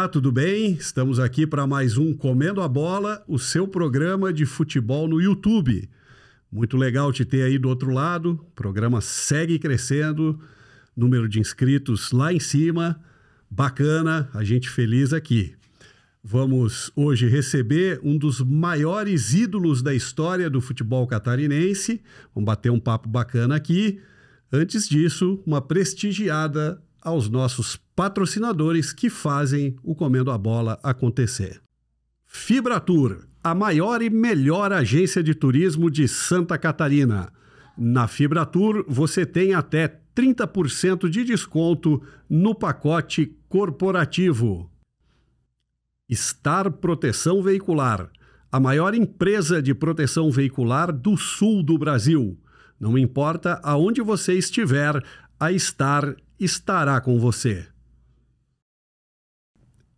Olá, tudo bem? Estamos aqui para mais um Comendo a Bola, o seu programa de futebol no YouTube. Muito legal te ter aí do outro lado. O programa segue crescendo, número de inscritos lá em cima. Bacana, a gente feliz aqui. Vamos hoje receber um dos maiores ídolos da história do futebol catarinense. Vamos bater um papo bacana aqui. Antes disso, uma prestigiada aos nossos patrocinadores que fazem o Comendo a Bola acontecer. Fibratur, a maior e melhor agência de turismo de Santa Catarina. Na Fibratur você tem até 30% de desconto no pacote corporativo. Star Proteção Veicular, a maior empresa de proteção veicular do sul do Brasil. Não importa aonde você estiver, a Star estará com você.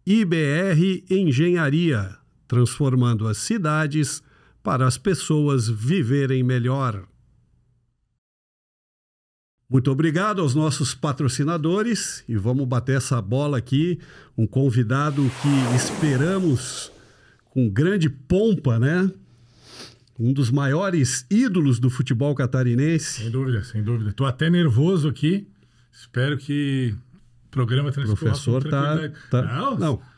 IBR Engenharia transformando as cidades para as pessoas viverem melhor. Muito obrigado aos nossos patrocinadores e vamos bater essa bola aqui. Um convidado que esperamos com grande pompa, né? Um dos maiores ídolos do futebol catarinense. Sem dúvida, sem dúvida. Estou até nervoso aqui. Espero que o programa transcorra Professor com tá- tranquilidade. Tá, tá, não, não.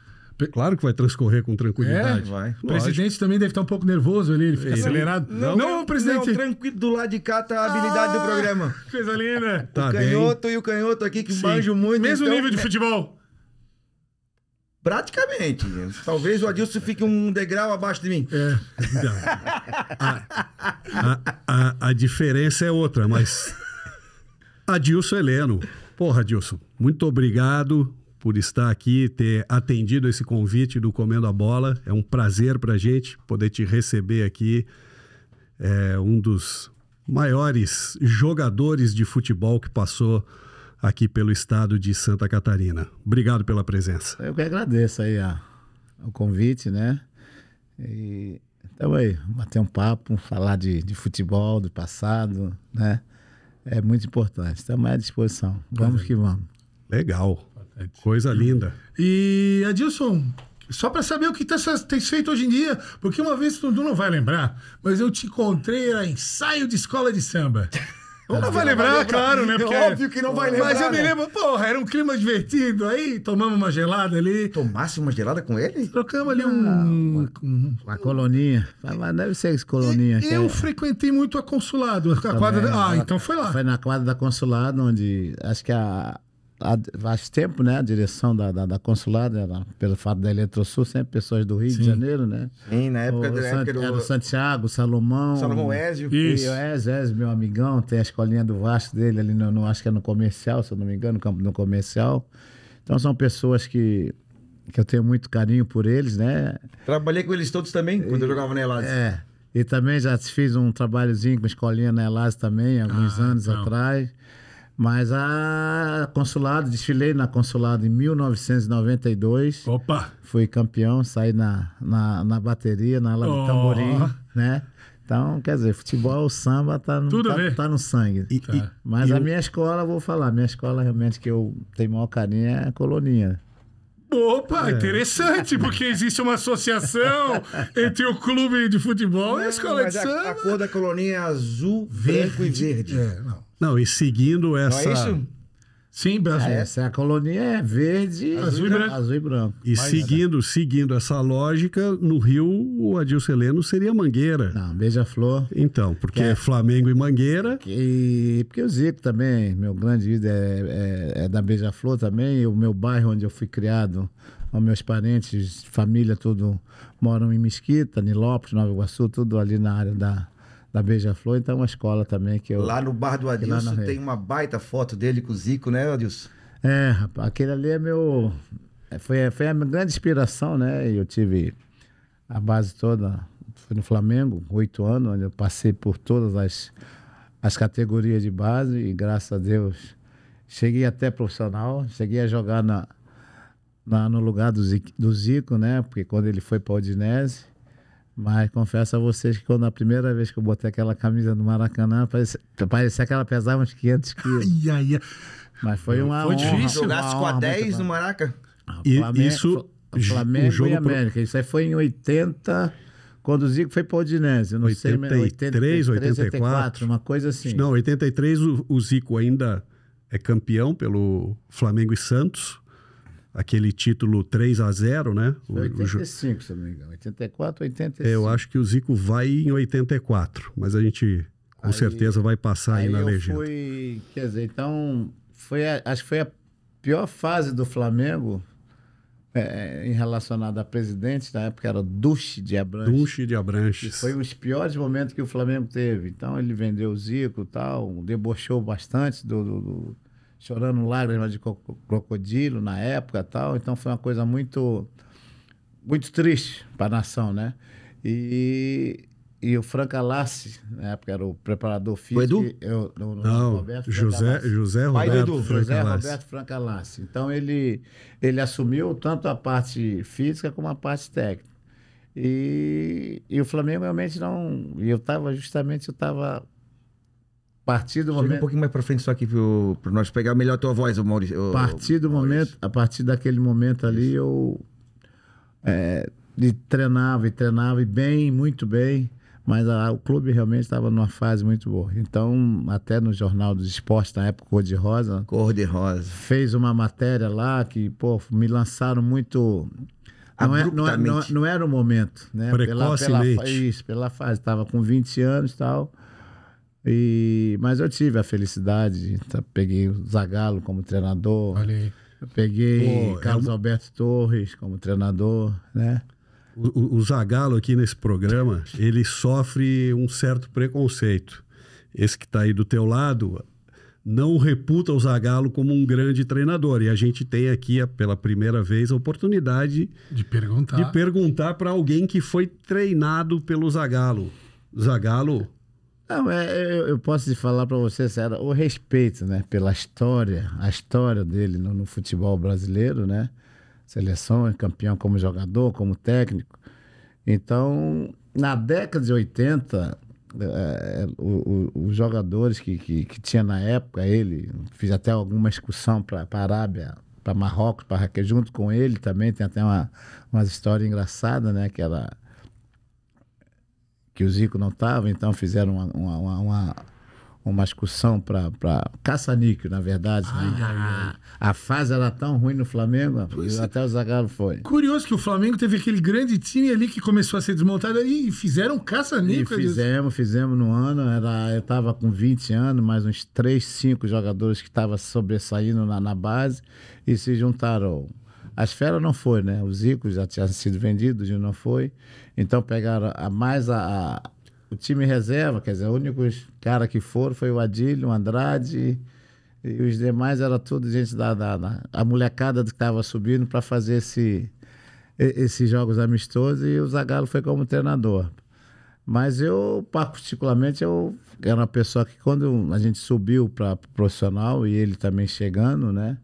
Claro que vai transcorrer com tranquilidade. É, vai. O presidente Lógico. também deve estar um pouco nervoso ali, ele fica ele, acelerado. Não, não, não presidente. Não, tranquilo, do lado de cá tá a habilidade ah, do programa. Coisa linda. Tá o canhoto bem. e o canhoto aqui que Sim. muito. Mesmo então, nível de é- futebol. Praticamente. Talvez o Adilson fique um degrau abaixo de mim. É. Então. A, a, a, a diferença é outra, mas Adilson Heleno. Porra, Adilson, muito obrigado por estar aqui, ter atendido esse convite do Comendo a Bola. É um prazer para a gente poder te receber aqui. É um dos maiores jogadores de futebol que passou aqui pelo estado de Santa Catarina. Obrigado pela presença. Eu que agradeço aí a, o convite, né? E então aí, bater um papo, falar de, de futebol, do passado, né? é muito importante. Estamos à disposição. Vamos tá que vamos. Legal. Coisa linda. E Adilson, só para saber o que tá, tem feito hoje em dia, porque uma vez tu não vai lembrar, mas eu te encontrei, era ensaio de escola de samba. Não, não vai lembrar, lembrar, claro, né? É Porque... Óbvio que não vai lembrar. Mas eu me né? lembro, porra, era um clima divertido. Aí tomamos uma gelada ali. Tomasse uma gelada com ele? Trocamos ali ah, um... Uma, uma, coloninha. Mas deve ser essa colonia eu é. frequentei muito a consulado. A quadra... Ah, então foi lá. Foi na quadra da consulado, onde acho que a, há, faz tempo, né? A direção da, da, da consulada, era, né, pelo fato da Eletrosul, sempre pessoas do Rio Sim. de Janeiro, né? Sim, na época, o, do, do... Era o Santiago, Salomão. Salomão Ézio Isso. Ézio meu amigão, tem a escolinha do Vasco dele ali, no, no, acho que é no comercial, se eu não me engano, no campo do comercial. Então são pessoas que que eu tenho muito carinho por eles, né? Trabalhei com eles todos também, quando eu jogava na Elase. É. E também já fiz um trabalhozinho com a escolinha na Elase também, ah, alguns ah, anos então. atrás. Mas a consulado, desfilei na consulado em 1992. Opa! Fui campeão, saí na, na, na bateria, na ala oh. tamborim, né? Então, quer dizer, futebol, samba tá no, Tudo tá, tá no sangue. E, tá. e, Mas e a eu... minha escola, vou falar, minha escola realmente que eu tenho maior carinho é a Colonia. Opa, é. interessante, porque existe uma associação entre o clube de futebol não, e a escola de samba. A cor da colonia é azul, verde. branco e verde. É, não. Não, e seguindo essa. Não é isso? Sim, Brasil. É, essa é a colônia é verde, azul, e, branco. Azul e, branco. e seguindo, seguindo essa lógica, no Rio o Adilson Heleno seria Mangueira. Não, Beija-Flor. Então, porque é, é, Flamengo e Mangueira. E porque o Zico também, meu grande vida é, é, é da Beija-Flor também, e o meu bairro onde eu fui criado, meus parentes, família, tudo moram em Mesquita, Nilópolis, Nova Iguaçu, tudo ali na área da da Beija-Flor, então é uma escola também que eu... Lá no bar do Adilson tem uma baita foto dele com o Zico, né, Adilson? É, rapaz, aquele ali é meu... É, foi, foi a minha grande inspiração, né? Eu tive a base toda, foi no Flamengo, oito anos, onde eu passei por todas as, as categorias de base e graças a Deus cheguei até profissional, cheguei a jogar na, na no lugar do Zico, do Zico, né? Porque quando ele foi para o Odinese, mas confesso a vocês que quando a primeira vez que eu botei aquela camisa do Maracanã, parecia, parecia que ela pesava uns 500 quilos. Ai, ai, ai. Mas foi uma Foi honra, difícil. Jogasse com a 10 no Maraca? Ah, e, Flamengo, isso... Flamengo um jogo e América. Pro... Isso aí foi em 80... Quando o Zico foi para o Udinese, não 83, sei... 83, 84, 84, uma coisa assim. Não, 83 o, o Zico ainda é campeão pelo Flamengo e Santos aquele título 3 a 0 né? O, 85, o... É se não me engano. 84, 85. eu acho que o Zico vai em 84, mas a gente com aí, certeza vai passar aí, aí na eu legenda. Fui, quer dizer, então, foi a, acho que foi a pior fase do Flamengo é, é em relacionada a presidente, na época era Duche de Abranches. Duche de Abranches. foi um dos piores momentos que o Flamengo teve. Então ele vendeu o Zico e tal, debochou bastante do, do, do chorando lágrimas de crocodilo na época tal. Então foi uma coisa muito, muito triste para a nação, né? E, e o Franca Lassi, na época era o preparador físico. O Edu? Eu, no, no Não, Roberto José, José Roberto, Edu, José Roberto Franca Lassi. Então ele, ele assumiu tanto a parte física como a parte técnica. E, e o Flamengo realmente não. Eu estava justamente, eu estava a partir do Chega momento. um pouquinho mais para frente, só aqui para nós pegar melhor a tua voz, Maurício. A partir do Maurício. momento, a partir daquele momento ali, Isso. eu é, e treinava e treinava e bem, muito bem, mas a, o clube realmente estava numa fase muito boa. Então, até no Jornal dos Esportes, na época, Cor de Rosa. Cor de Rosa. Fez uma matéria lá que, pô, me lançaram muito. Não, é, não, é, não, é, não, era o momento, né? Precocemente. Pela, pela, isso, pela fase. Estava com 20 anos e tal. E, mas eu tive a felicidade, tá, peguei o Zagallo como treinador. Olha Peguei Pô, é Carlos é Alberto Torres como treinador, né? O, o Zagallo aqui nesse programa, ele sofre um certo preconceito. Esse que está aí do teu lado não reputa o Zagallo como um grande treinador. E a gente tem aqui, pela primeira vez, a oportunidade de perguntar de perguntar para alguém que foi treinado pelo Zagallo. Zagallo, não, é, eu, posso falar para você, o respeito, né, pela história, a história dele no, no, futebol brasileiro, né? Seleção, é campeão como jogador, como técnico. Então, na década de 80, é, é os jogadores que, que, que, tinha na época, ele, fiz até alguma excursão para a Arábia, para Marrocos, para junto com ele também, tem até uma, história engraçada, né, que era que o Zico não estava, então fizeram uma, uma, uma, uma excursão para caça-níquel, na verdade. Né? Ai, né? ai, ai. A fase era tão ruim no Flamengo, pois é. até o Zagallo foi. Curioso que o Flamengo teve aquele grande time ali que começou a ser desmontado e fizeram caça-níquel. Fizemos, fizemos no ano. Era, eu estava com 20 anos, mais uns 3, 5 jogadores que estavam sobressaindo na, na base e se juntaram a esfera não foi, né? Os ícones já tinham sido vendidos e não foi. Então pegaram a, mais a, a o time reserva, quer dizer, os únicos cara que foram foi o Adílio, o Andrade e, e os demais era tudo gente da, da, da a molecada que estava subindo para fazer esse, esses jogos amistosos e o Zagallo foi como treinador. Mas eu, particularmente, eu era uma pessoa que quando a gente subiu para profissional e ele também chegando, né?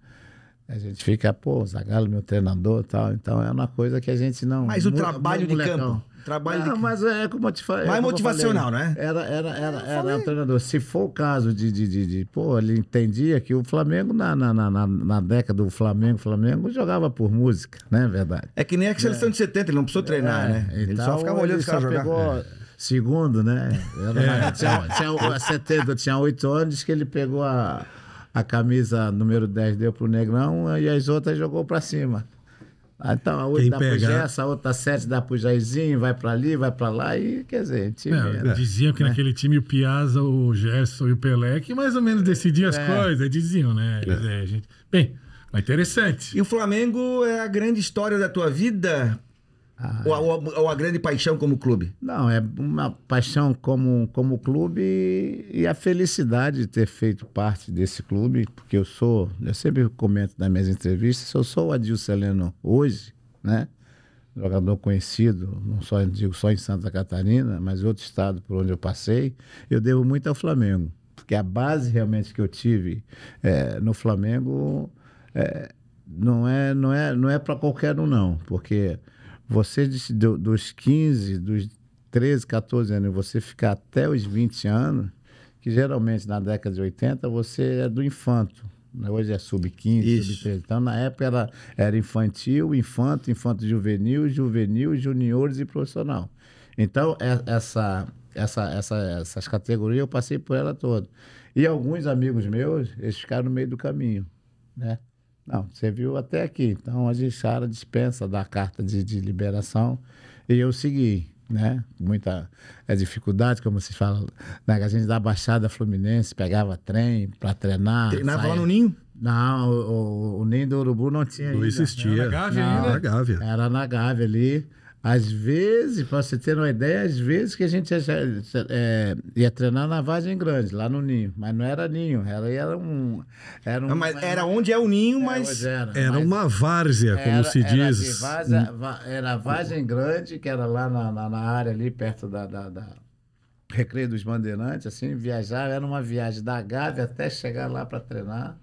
A gente fica, pô, Zagallo, meu treinador tal. Então é uma coisa que a gente não. Mas o trabalho de campo. Trabalho não, de... mas é como eu te falei. É Mais motivacional, né? Era, era, era, é, era o treinador. Se for o caso de, de, de, de Pô, ele entendia que o Flamengo, na, na, na, na década do Flamengo, Flamengo jogava por música, né? É verdade. É que nem a seleção é. de 70, ele não precisou treinar, é, né? Ele só então, ficava olhando os caras jogar. segundo, né? Era, é. tinha, tinha, 70, tinha 8 anos que ele pegou a, a camisa número 10 deu pro Negrão e as outras jogou para cima. Ah, então, a outra Quem dá para pro Gessa, a outra 7 dá pro Jairzinho, vai para ali, vai para lá, e quer dizer, time. Não, diziam que é. naquele time o Piazza, o Gerson e o Pelé, que mais ou menos decidiam as é. coisas, diziam, né? É. É, gente... Bem, interessante. E o Flamengo é a grande história da tua vida, ah, ou, é. ou, ou, a grande paixão como clube? Não, é uma paixão como, como clube e a felicidade de ter feito parte desse clube, porque eu sou, eu sempre comento nas minhas entrevistas, eu sou o Adilson Heleno hoje, né? Jogador conhecido, não só, digo só em Santa Catarina, mas outro estado por onde eu passei, eu devo muito ao Flamengo, porque a base realmente que eu tive é, no Flamengo é, não é, não é, não é para qualquer um, não, porque você, do, dos 15, dos 13, 14 anos, você ficar até os 20 anos, que geralmente na década de 80 você é do infanto. Né? Hoje é sub-15, sub-13. Então, na época era, era infantil, infanto, infanto juvenil, juvenil, juniores e profissional. Então, é, essa, essa, essa, essas categorias eu passei por ela toda. E alguns amigos meus, eles ficaram no meio do caminho, né? Não, você viu até aqui. Então a gente a dispensa da carta de, de, liberação e eu segui, né? Muita é, dificuldade, como se fala, né? a gente da Baixada Fluminense pegava trem para treinar. Treinava saia... lá no Ninho? Não, o, o, o Ninho do Urubu não tinha. Não ainda. existia. Era na Gávea, não, ainda. Era na Gávea ali. Às vezes, para você ter uma ideia, às vezes que a gente ia, é, ia treinar na Vagem Grande, lá no Ninho. Mas não era Ninho, era, era um. Era, um, não, mas era onde é o Ninho, mas. Era, era mas uma várzea, como era, se diz. Era, várzea, era a Vargem Grande, que era lá na, na, na área ali, perto da, da, da... Recreio dos Bandeirantes, assim, viajar, era uma viagem da Gávea até chegar lá para treinar.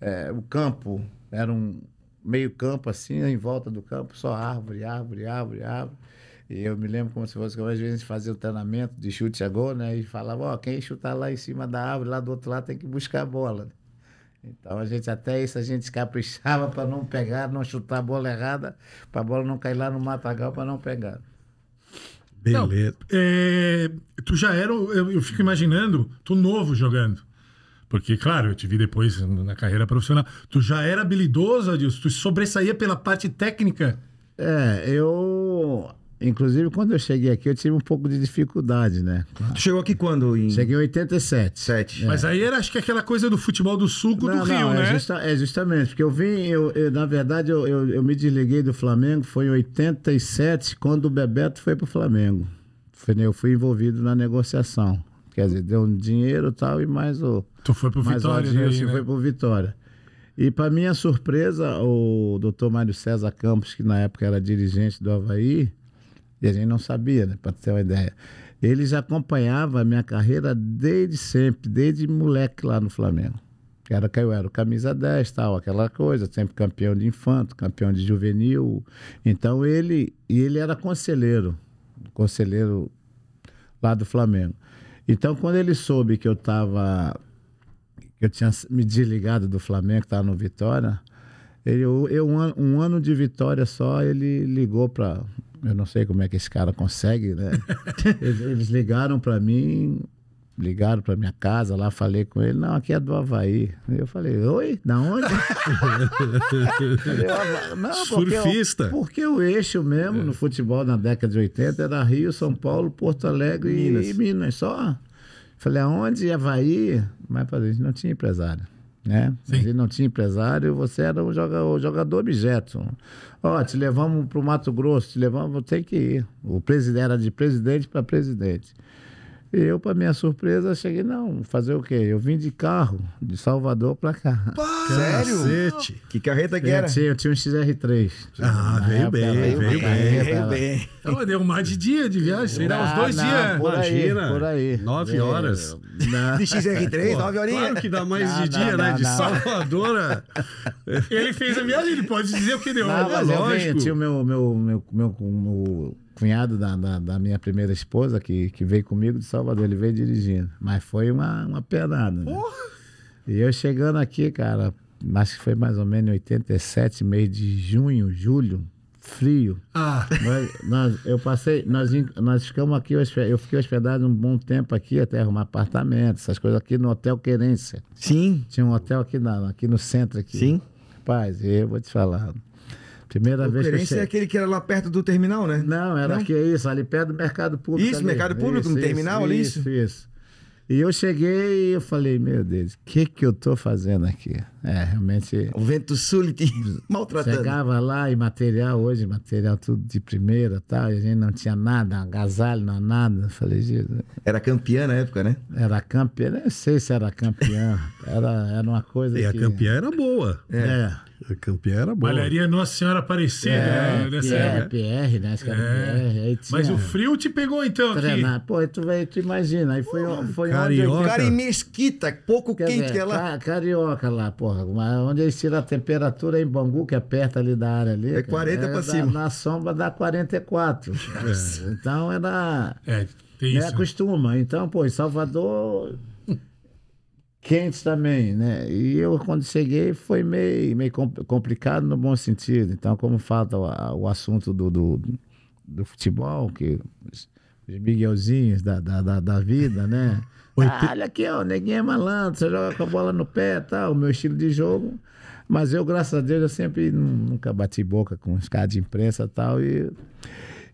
É, o campo era um, meio campo assim, em volta do campo, só árvore, árvore, árvore, árvore. E eu me lembro como se fosse que às vezes fazia o treinamento de chute a gol, né? E falava, ó, oh, quem chutar lá em cima da árvore, lá do outro lado, tem que buscar a bola. Né? Então a gente até isso a gente caprichava para não pegar, não chutar a bola errada, para a bola não cair lá no matagal para não pegar. Beleza. É, tu já era, eu, eu fico imaginando, tu novo jogando. Porque, claro, eu te vi depois na carreira profissional. Tu já era habilidoso, Adilson? Tu sobressaía pela parte técnica? É, eu... Inclusive, quando eu cheguei aqui, eu tive um pouco de dificuldade, né? Tu chegou aqui quando? Em... Cheguei em 87. sete É. Mas aí era, acho que aquela coisa do futebol do suco não, do não, Rio, é né? Justa, é justamente, porque eu vim, eu, eu na verdade, eu, eu, eu, me desliguei do Flamengo, foi em 87, quando o Bebeto foi pro Flamengo. Né, eu fui envolvido na negociação. Quer dizer, deu um dinheiro e tal, e mais o, Tu foi para Vitória, daí, sim né? foi para Vitória. E para minha surpresa, o doutor Mário César Campos, que na época era dirigente do Havaí, e a gente não sabia, né, para ter uma ideia, ele já acompanhava a minha carreira desde sempre, desde moleque lá no Flamengo. Era que eu era camisa 10, tal, aquela coisa, sempre campeão de infanto, campeão de juvenil. Então ele, e ele era conselheiro, conselheiro lá do Flamengo. Então quando ele soube que eu estava que eu tinha me desligado do Flamengo, estava no Vitória. Ele, eu, eu um, um, ano de Vitória só, ele ligou para. Eu não sei como é que esse cara consegue, né? eles, ligaram para mim, ligaram para minha casa lá, falei com ele, não, aqui é do Havaí. Eu falei, oi, da onde? Ah, não, porque Surfista. porque o eixo mesmo é. no futebol na década de 80 era Rio, São Paulo, Porto Alegre Minas. e Minas, só. Falei, aonde? Havaí? mais fazer, a gente não tinha empresário. Né? A gente não tinha empresário, você era o jogador, o jogador objeto. Ó, te levamos para o Mato Grosso, te levamos, tem que ir. O presidente era de presidente para presidente eu, para minha surpresa, cheguei, não, fazer o quê? Eu vim de carro, de Salvador para cá. Pá, sério? Cacete. Que carreta que eu era? Tinha, eu tinha um XR3. Ah, veio bem, veio, veio bem. Veio bem. deu mais de dia de viagem, não, uns dois não, dias. Por Imagina. Aí, por aí. Nove horas. Não. De XR3, Pô, nove horinhas. Claro que dá mais não, de dia, né? de Salvador. Né? Ele fez a viagem, ele pode dizer o que deu. Não, é lógico. Eu, venho, eu tinha o meu, meu, meu, meu, meu cunhado da, da, da, minha primeira esposa, que, que veio comigo de Salvador, ele veio dirigindo. Mas foi uma, uma penada. Né? E eu chegando aqui, cara, acho que foi mais ou menos em 87, mês de junho, julho, frio. Ah. Nós, nós, eu passei, nós, nós ficamos aqui, eu fiquei hospedado um bom tempo aqui até arrumar apartamento, essas coisas aqui no Hotel Querência. Sim. Tinha um hotel aqui, na, aqui no centro aqui. Sim. Rapaz, eu vou te falar. Primeira o vez que eu cheguei. é aquele que era lá perto do terminal, né? Não, era não? Né? que é isso, ali perto do mercado público. Isso, ali. mercado público, isso, no isso, terminal ali? Isso, isso, E eu cheguei e eu falei, meu Deus, o que que eu tô fazendo aqui? É, realmente... O vento sul te maltratando. Chegava lá e material, hoje material tudo de primeira e tal, e a gente não tinha nada, agasalho, não nada. Eu falei, Jesus... Era campeã na época, né? Era campeã, não sei se era campeã, era, era uma coisa E que... a campeã era boa. é. é campeã era boa. Malharia Nossa Senhora Aparecida. É, né, nessa né? é, PR, né? É. PR, Mas o frio te pegou então treinar. aqui. Pô, tu, véio, tu imagina. Aí foi, porra, hum, foi carioca. onde... Cara em Mesquita, pouco Quer quente ver, que é lá. Carioca lá, porra. Onde eles tiram a temperatura em Bangu, que é perto ali da área ali. É 40 cara, pra é cima. Na, na sombra dá 44. Então, é. Então era... É, tem né, isso. É, Acostuma. Então, pô, em Salvador quentes também, né? E eu, quando cheguei, foi meio, meio complicado no bom sentido. Então, como falta o, o assunto do, do, do, futebol, que os miguelzinhos da, da, da, vida, né? Ah, olha aqui, ó, ninguém é malandro, você joga com a bola no pé, tá? O meu estilo de jogo. Mas eu, graças a Deus, eu sempre nunca bati boca com os caras de imprensa e tal. E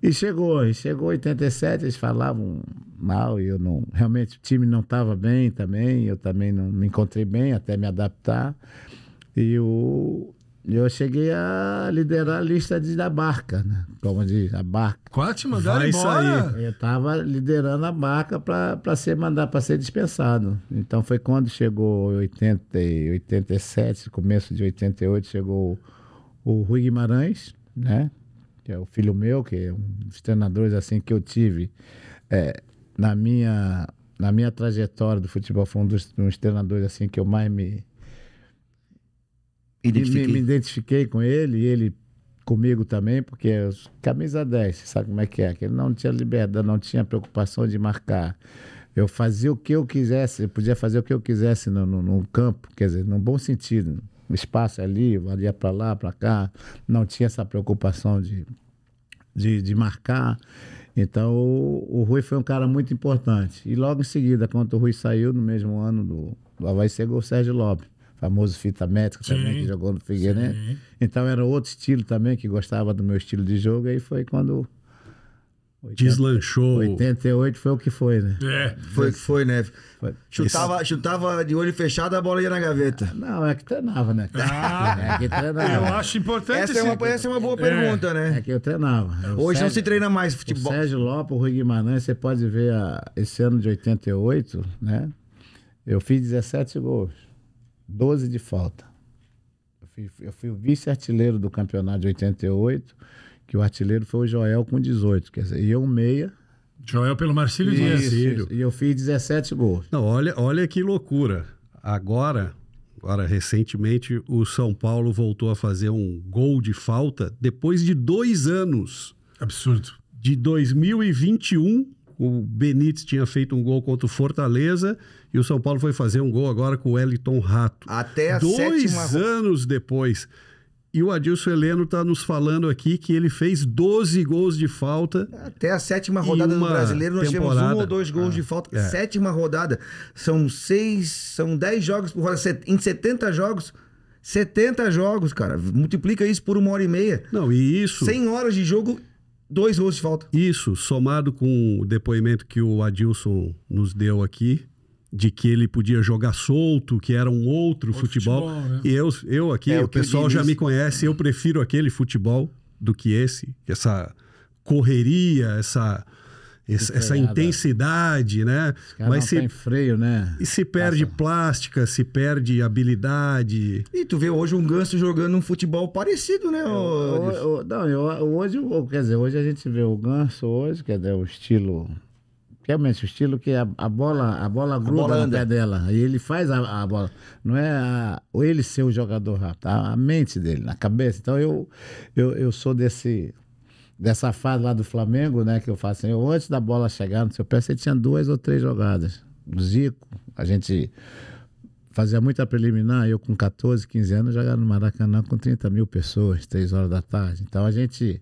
e chegou, e chegou 87, eles falavam mal, e eu não. Realmente o time não estava bem também, eu também não me encontrei bem até me adaptar. E o, eu cheguei a liderar a lista de, da barca, né? Como diz, a barca. Quase te mandaram Vai embora. Sair. Eu estava liderando a barca para ser mandar para ser dispensado. Então foi quando chegou 80, 87, começo de 88, chegou o Rui Guimarães, né? que é o filho meu, que é um dos treinadores assim que eu tive é, na minha na minha trajetória do futebol foi um dos, dos treinadores assim que eu mais me identifiquei. Me, me identifiquei com ele e ele comigo também, porque eu, é camisa 10, sabe como é que é? Que ele não tinha liberdade, não tinha preocupação de marcar. Eu fazia o que eu quisesse, eu podia fazer o que eu quisesse no, no, no campo, quer dizer, num bom sentido espaço ali, varia para lá, para cá, não tinha essa preocupação de, de, de marcar. Então o, o, Rui foi um cara muito importante. E logo em seguida, quando o Rui saiu, no mesmo ano do, do Havaí, chegou o Sérgio Lopes, famoso fita métrica sim, também, que jogou no Figueirense. Então era outro estilo também, que gostava do meu estilo de jogo, e foi quando 80, deslanchou. 88 foi o que foi, né? É. Foi o que foi, né? Foi. Chutava, chutava de olho fechado, a bola ia na gaveta. Ah, não, é que treinava, né? Ah, é que treinava. Eu acho importante essa é uma, essa é uma boa pergunta, né? é. né? É que eu treinava. É, Hoje Sérgio, não se treina mais futebol. O Sérgio Lopes, o Rui Guimarães, você pode ver a, esse ano de 88, né? Eu fiz 17 gols, 12 de falta. Eu fui, eu fui o vice-artilheiro do campeonato de 88 que o artilheiro foi o Joel com 18. Quer dizer, e eu meia. Joel pelo Marcílio Dias. E eu fiz 17 gols. Não, olha, olha que loucura. Agora, agora recentemente, o São Paulo voltou a fazer um gol de falta depois de dois anos. Absurdo. De 2021, o Benítez tinha feito um gol contra o Fortaleza e o São Paulo foi fazer um gol agora com o Wellington Rato. Até a Dois sétima... anos depois. E o Adilson Heleno está nos falando aqui que ele fez 12 gols de falta. Até a sétima rodada do brasileiro, nós temporada. tivemos um ou dois gols ah, de é, falta. É. Sétima rodada. São seis, são dez jogos por rodada. Em 70 jogos, 70 jogos, cara. Multiplica isso por uma hora e meia. Não, e isso. 100 horas de jogo, dois gols de falta. Isso, somado com o depoimento que o Adilson nos deu aqui de que ele podia jogar solto, que era um outro, futebol. futebol né? E eu, eu aqui, é, o, pessoal já me conhece, eu prefiro aquele futebol do que esse, essa correria, essa essa, intensidade, né? Mas se tá freio, né? E se perde plástica, se perde habilidade. E tu vê hoje um ganso jogando um futebol parecido, né? Eu, é, não, eu, hoje, quer dizer, hoje a gente vê o ganso hoje, quer dizer, o estilo que é o mesmo estilo que a, a bola a bola gruda a bola no pé dela e ele faz a, a bola não é a, ele ser o jogador rápido a, a mente dele na cabeça então eu, eu eu sou desse dessa fase lá do Flamengo né que eu faço assim, eu, antes da bola chegar no seu pé você tinha duas ou três jogadas o Zico a gente fazia muita preliminar eu com 14 15 anos jogava no Maracanã com 30 mil pessoas três horas da tarde então a gente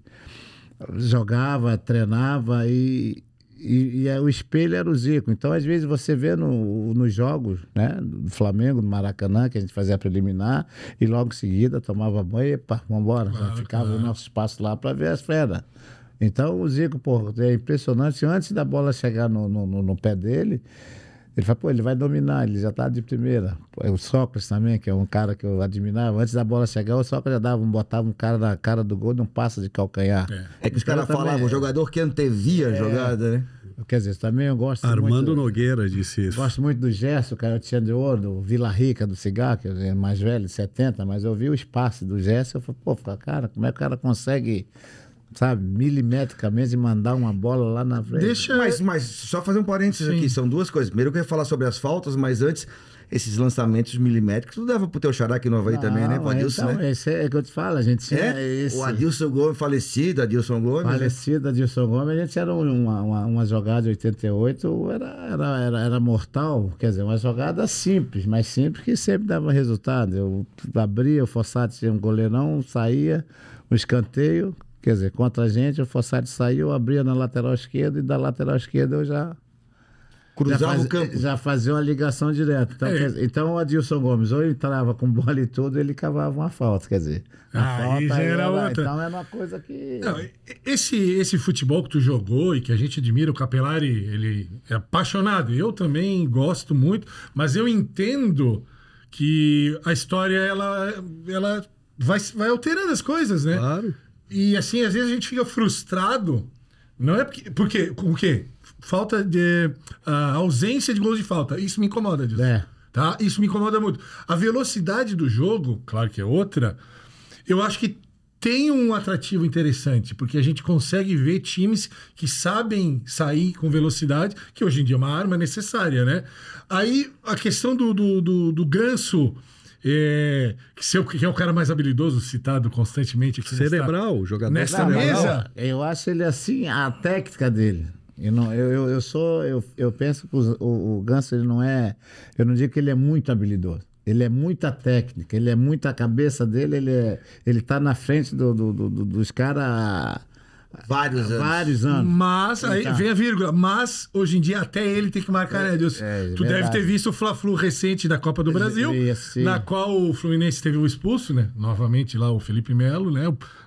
jogava treinava e e, e, é, o espelho era o Zico. Então, às vezes, você vê no, nos jogos né, do Flamengo, do Maracanã, que a gente fazia preliminar, e logo em seguida tomava banho e pá, vambora. Claro, ficava claro. o nosso espaço lá para ver as feras. Então, o Zico, pô, é impressionante. Antes da bola chegar no, no, no pé dele, ele fala, pô, ele vai dominar, ele já tá de primeira. É o Sócrates também, que é um cara que eu admirava. Antes da bola chegar, o Sócrates já dava, botava um cara na cara do gol e não passa de calcanhar. É, é que os caras cara falavam, é. o jogador que antevia é, a jogada, né? Quer dizer, também eu gosto Armando muito, Nogueira disse isso. Gosto muito do Gerson, tinha de Ouro, do Vila Rica, do Cigar, que é mais velho, de 70, mas eu vi o espaço do Gerson, eu falei, pô, cara, como é que o cara consegue sabe, milimetricamente mandar uma bola lá na frente. Deixa... Mas, mas só fazer um parênteses Sim. aqui, são duas coisas. Primeiro eu queria falar sobre as faltas, mas antes, esses lançamentos milimétricos, tu dava pro teu xará aqui no Havaí não, também, né? o Adilson, então, né? Esse é que eu te falo, a gente tinha é? esse... O Adilson Gomes, falecido Adilson Gomes. Né? Falecido Adilson Gomes, a gente era uma, uma, uma jogada de 88, era, era, era, era, mortal, quer dizer, uma jogada simples, mas simples que sempre dava resultado. Eu abria, o Fossati tinha um goleirão, saía, um escanteio, Quer dizer, contra a gente, o Fossati saiu, abria na lateral esquerda e da lateral esquerda eu já. Cruzava já o campo. Já fazia uma ligação direta. Então, é. então o Adilson Gomes, ou ele entrava com bola e tudo, ele cavava uma falta. Quer dizer, a ah, falta já era, era outra. Então era é uma coisa que. Não, esse, esse futebol que tu jogou e que a gente admira, o Capelari, ele é apaixonado. Eu também gosto muito, mas eu entendo que a história ela, ela vai, vai alterando as coisas, né? Claro. E assim, às vezes a gente fica frustrado. Não é porque. Porque o quê? Falta de. Uh, ausência de gols de falta. Isso me incomoda, disso. É. Tá? Isso me incomoda muito. A velocidade do jogo, claro que é outra, eu acho que tem um atrativo interessante, porque a gente consegue ver times que sabem sair com velocidade, que hoje em dia é uma arma necessária, né? Aí a questão do, do, do, do ganso é, que, que é o cara mais habilidoso citado constantemente. Cerebral, está... jogador. Nesta não, mesa. Eu, ah, eu, acho ele assim, a técnica dele. Eu, não, eu, eu, eu sou, eu, eu penso que o, o, o Ganso ele não é. Eu não digo que ele é muito habilidoso. Ele é muita técnica, ele é muita cabeça dele, ele, é, ele tá na frente do, do, do, dos caras Vários anos. Vários anos. Mas, aí então. vem a vírgula, mas hoje em dia até ele tem que marcar, né, é, Deus? É, é, tu verdade. deve ter visto o Fla-Flu recente da Copa do Brasil, na qual o Fluminense teve o um expulso, né? Novamente lá o Felipe Melo, né?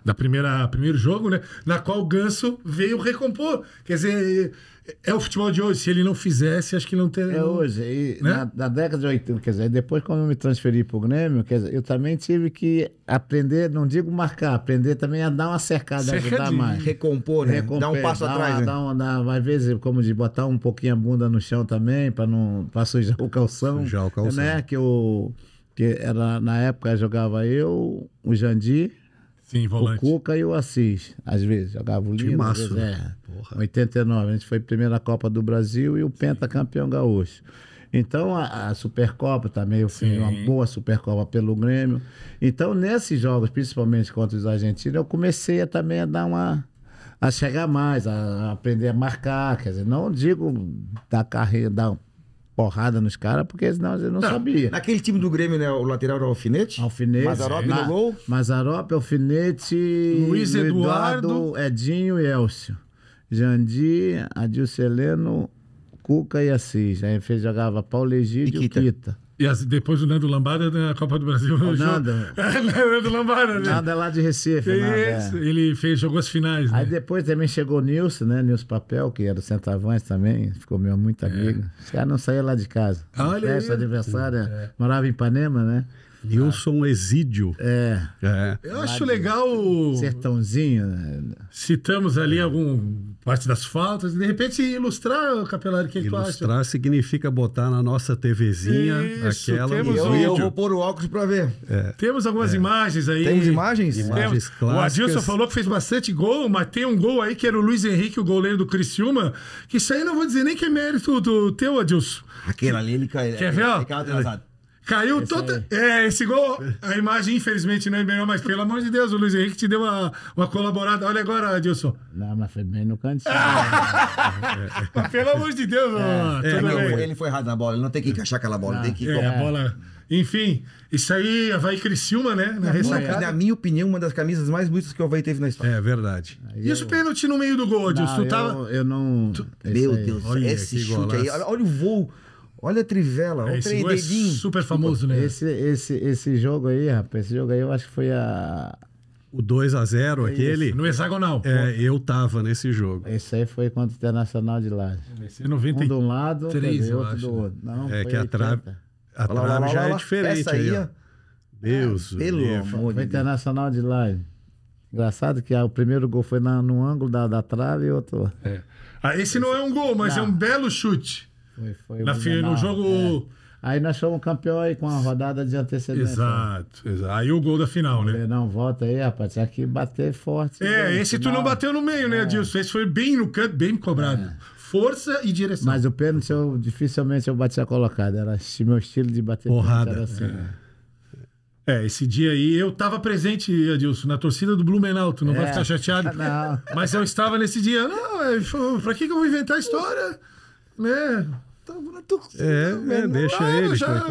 da primeira primeiro jogo, né? Na qual o Ganso veio recompor. Quer dizer, é o futebol de hoje. Se ele não fizesse, acho que não teria. É hoje. Né? Na, na, década de 80, quer dizer, depois quando eu me transferi para o Grêmio, quer dizer, eu também tive que aprender, não digo marcar, aprender também a dar uma cercada, Cerca ajudar de... mais. Recompor, né? Recompor, dar um passo dar atrás. né? dar dar às vezes, como de botar um pouquinho a bunda no chão também, para não pra sujar o calção. Sujar o calção. Né? Que, eu, que era, na época jogava eu, o Jandir Sim, volante. O Cuca e o Assis, às vezes. Jogava o Lima, de vezes, né? é, 89, a gente foi a primeira Copa do Brasil e o Sim. pentacampeão gaúcho. Então a, a, Supercopa também, eu fiz uma boa Supercopa pelo Grêmio. Então nesses jogos, principalmente contra os argentinos, eu comecei a, também a dar uma a chegar mais, a, aprender a marcar, quer dizer, não digo da carreira, porrada nos caras, porque senão eu não, não, sabia. Naquele time do Grêmio, né? O lateral era o Alfinete? Alfinete. Mazarop é. no né? gol? Mazarop, Alfinete. Luiz Eduardo. Eduardo Edinho e Elcio. Jandir, Adil Celeno, Cuca e Assis. Aí fez, jogava Paulo Egídio e Kita. E as, depois o Nando Lambada na é Copa do Brasil. O Nando. É, é Nando Lambada, né? Nando é lá de Recife. né? isso. É. Ele fez, jogou as finais, Aí né? depois também chegou o Nilson, né? Nilson Papel, que era do centavante também, ficou meu muito amigo. É. Esse cara não saía lá de casa. Olha festa, aniversário, morava em Ipanema, né? Nilson Exídio. É. é. Eu acho legal. Sertãozinho. Né? Citamos ali é. algum parte das faltas, de repente ilustrar, Capelari, o que, ilustrar que Ilustrar significa botar na nossa TVzinha Isso, aquela. Temos eu, eu vou pôr o óculos para ver. É. Temos algumas é. imagens aí. Temos imagens? Imagens Temos. O Adilson falou que fez bastante gol, mas tem um gol aí que era o Luiz Henrique, o goleiro do Criciúma, que isso aí não vou dizer nem que é mérito do teu, Adilson. Aquele ali, ele caiu. Quer ver? Ele, ele, ele, Caiu esse toda. Aí. É, esse gol, a imagem infelizmente não é melhor, mas pelo amor de Deus, o Luiz Henrique te deu uma, uma colaborada. Olha agora, Adilson. Não, mas foi bem no cantinho. Ah! mas pelo amor de Deus, mano. é, é ele, ele, foi, errado na bola, ele não tem que encaixar aquela bola, não. tem que. Ah, é, a bola. Enfim, isso aí, vai Criciúma, né? Na, ressacada. na minha opinião, uma das camisas mais bonitas que o Havaí teve na história. É verdade. Aí e eu... pênalti no meio do gol, Adilson? Não, eu, tava... eu não. Tu... Meu Deus, olha, esse chute aí. Olha o voo. Olha a trivela, é, esse gol é super famoso, né? Esse, esse, esse jogo aí, rapaz, esse jogo aí eu acho que foi a. O 2 a 0 é aquele. Isso. No hexagonal. É, eu tava nesse jogo. Esse aí foi contra o Internacional de lá. Esse é 90... Um de um lado, três outro acho, do né? outro. Não, é que a trave, a trave é lá, lá, já lá, é diferente essa aí, ó. Deus, ah, pelo amor de Internacional de lá. Engraçado que ah, o primeiro gol foi na, no ângulo da, da trave e outro. É. Ah, esse não é um gol, mas não. é um belo chute. Foi, foi. Na, Blumenau, no jogo. É. Aí nós fomos campeão aí com a rodada de antecedência. Exato, exato. Aí o gol da final, né? Não, volta aí, rapaz. Tinha que bater forte. É, né? esse final. tu não bateu no meio, né, é. Esse foi bem no canto, bem cobrado. É. Força e direção. Mas o pênalti, eu, dificilmente eu a colocado. Era meu estilo de bater Porrada, pênalti, assim, é. É, esse dia aí eu tava presente, Adilson, na torcida do Blumenau, tu não é, vai ficar chateado. Não. Mas eu estava nesse dia. Não, é, pra que, que eu vou inventar a história? Né? É, é, é deixa ah, ele. Já...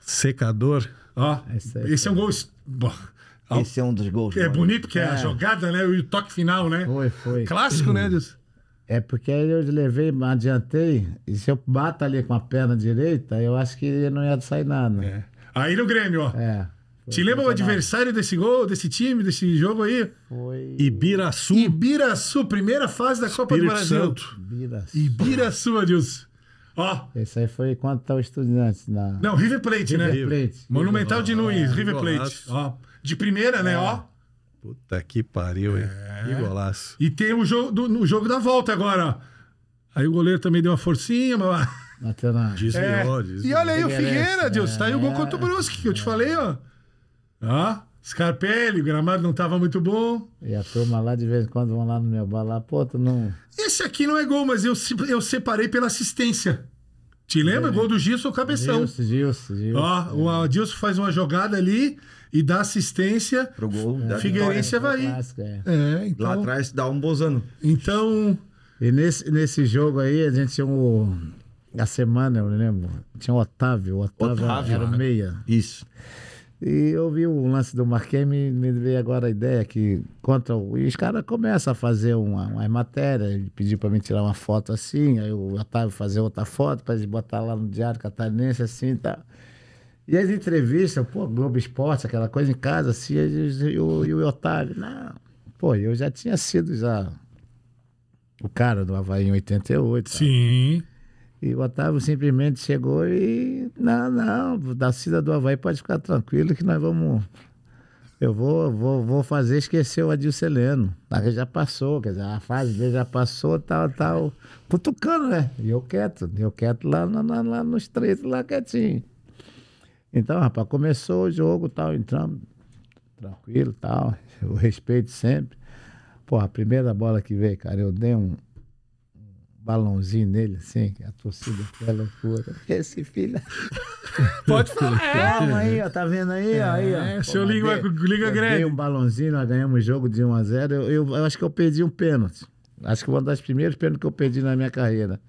Secador. Ó, é, esse, é, esse é um gol. Esse é um dos gols. É mano. bonito porque é. a é. jogada, né? E o toque final, né? Foi, foi. Clássico, né, Deus? É porque aí eu levei, adiantei, e se eu bato ali com a perna direita, eu acho que não ia sair nada. É. Aí no Grêmio, ó. É. Te lembra o adversário desse gol, desse time, desse jogo aí? Foi. Ibiraçu. Ibiraçu, primeira fase da Espírito Copa do Brasil. Santo. Ibiraçu. Ibiraçu, Adilson. Ó. Esse aí foi quanto tá o Estudante, na. Não, River Plate, né? River né? River Plate. Monumental de Luiz, River Plate. Ó. De primeira, né? É. Ó. Puta que pariu, hein? É. Que golaço. E tem o jogo, do, no jogo da volta agora. Aí o goleiro também deu uma forcinha, mas. Bateu na. Desviou, é. E olha aí o Figueira, Deus. É. Tá aí o gol contra o é. Brusque, que eu te falei, ó. Ah, Scarpelli, o gramado não estava muito bom. E a turma lá, de vez em quando, vão lá no meu bar lá, pô, tu não... Esse aqui não é gol, mas eu, eu separei pela assistência. Te lembra? É. Gol do Gilson, cabeção. Gilson, Gilson, Gilson. Ó, o Gilson faz uma jogada ali e dá assistência. Pro gol. É, Figueirense é, é vai. é. É, então... Lá atrás dá um bozano. Então... E nesse, nesse jogo aí, a gente tinha um... A semana, eu lembro, tinha o Otávio. O Otávio, Otávio era o né? meia. Isso. E eu vi o lance do Marquinhos me, me veio agora a ideia que contra o. E os caras começam a fazer uma, uma matéria, pediu para me tirar uma foto assim, aí o Otávio fazer outra foto para botar lá no Diário Catarinense assim e tá. tal. E as entrevistas, pô, Globo Esporte, aquela coisa em casa, assim, e, o, e o Otávio, não, pô, eu já tinha sido já o cara do Havaí em 88. Tá? Sim. E o Otávio simplesmente chegou e. Não, não, da Cida do Havaí pode ficar tranquilo que nós vamos. Eu vou, vou, vou fazer esquecer o Adil Celeno. Ele já passou, quer dizer, a fase dele já passou, tal, tal. Cutucando, né? E eu quieto, eu quieto lá, lá, lá nos três, lá quietinho. Então, rapaz, começou o jogo, tal, entramos tranquilo, tal. Eu respeito sempre. Pô, a primeira bola que veio, cara, eu dei um, balãozinho nele, assim, a torcida, é loucura. Esse filho. É Pode falar, é. Calma é. aí, ó, tá vendo aí? É, aí ó. É, seu liga, liga grande. um balãozinho, nós ganhamos o jogo de 1x0. Eu, eu, eu, acho que eu perdi um pênalti. Acho que foi um dos primeiros pênaltis que eu perdi na minha carreira.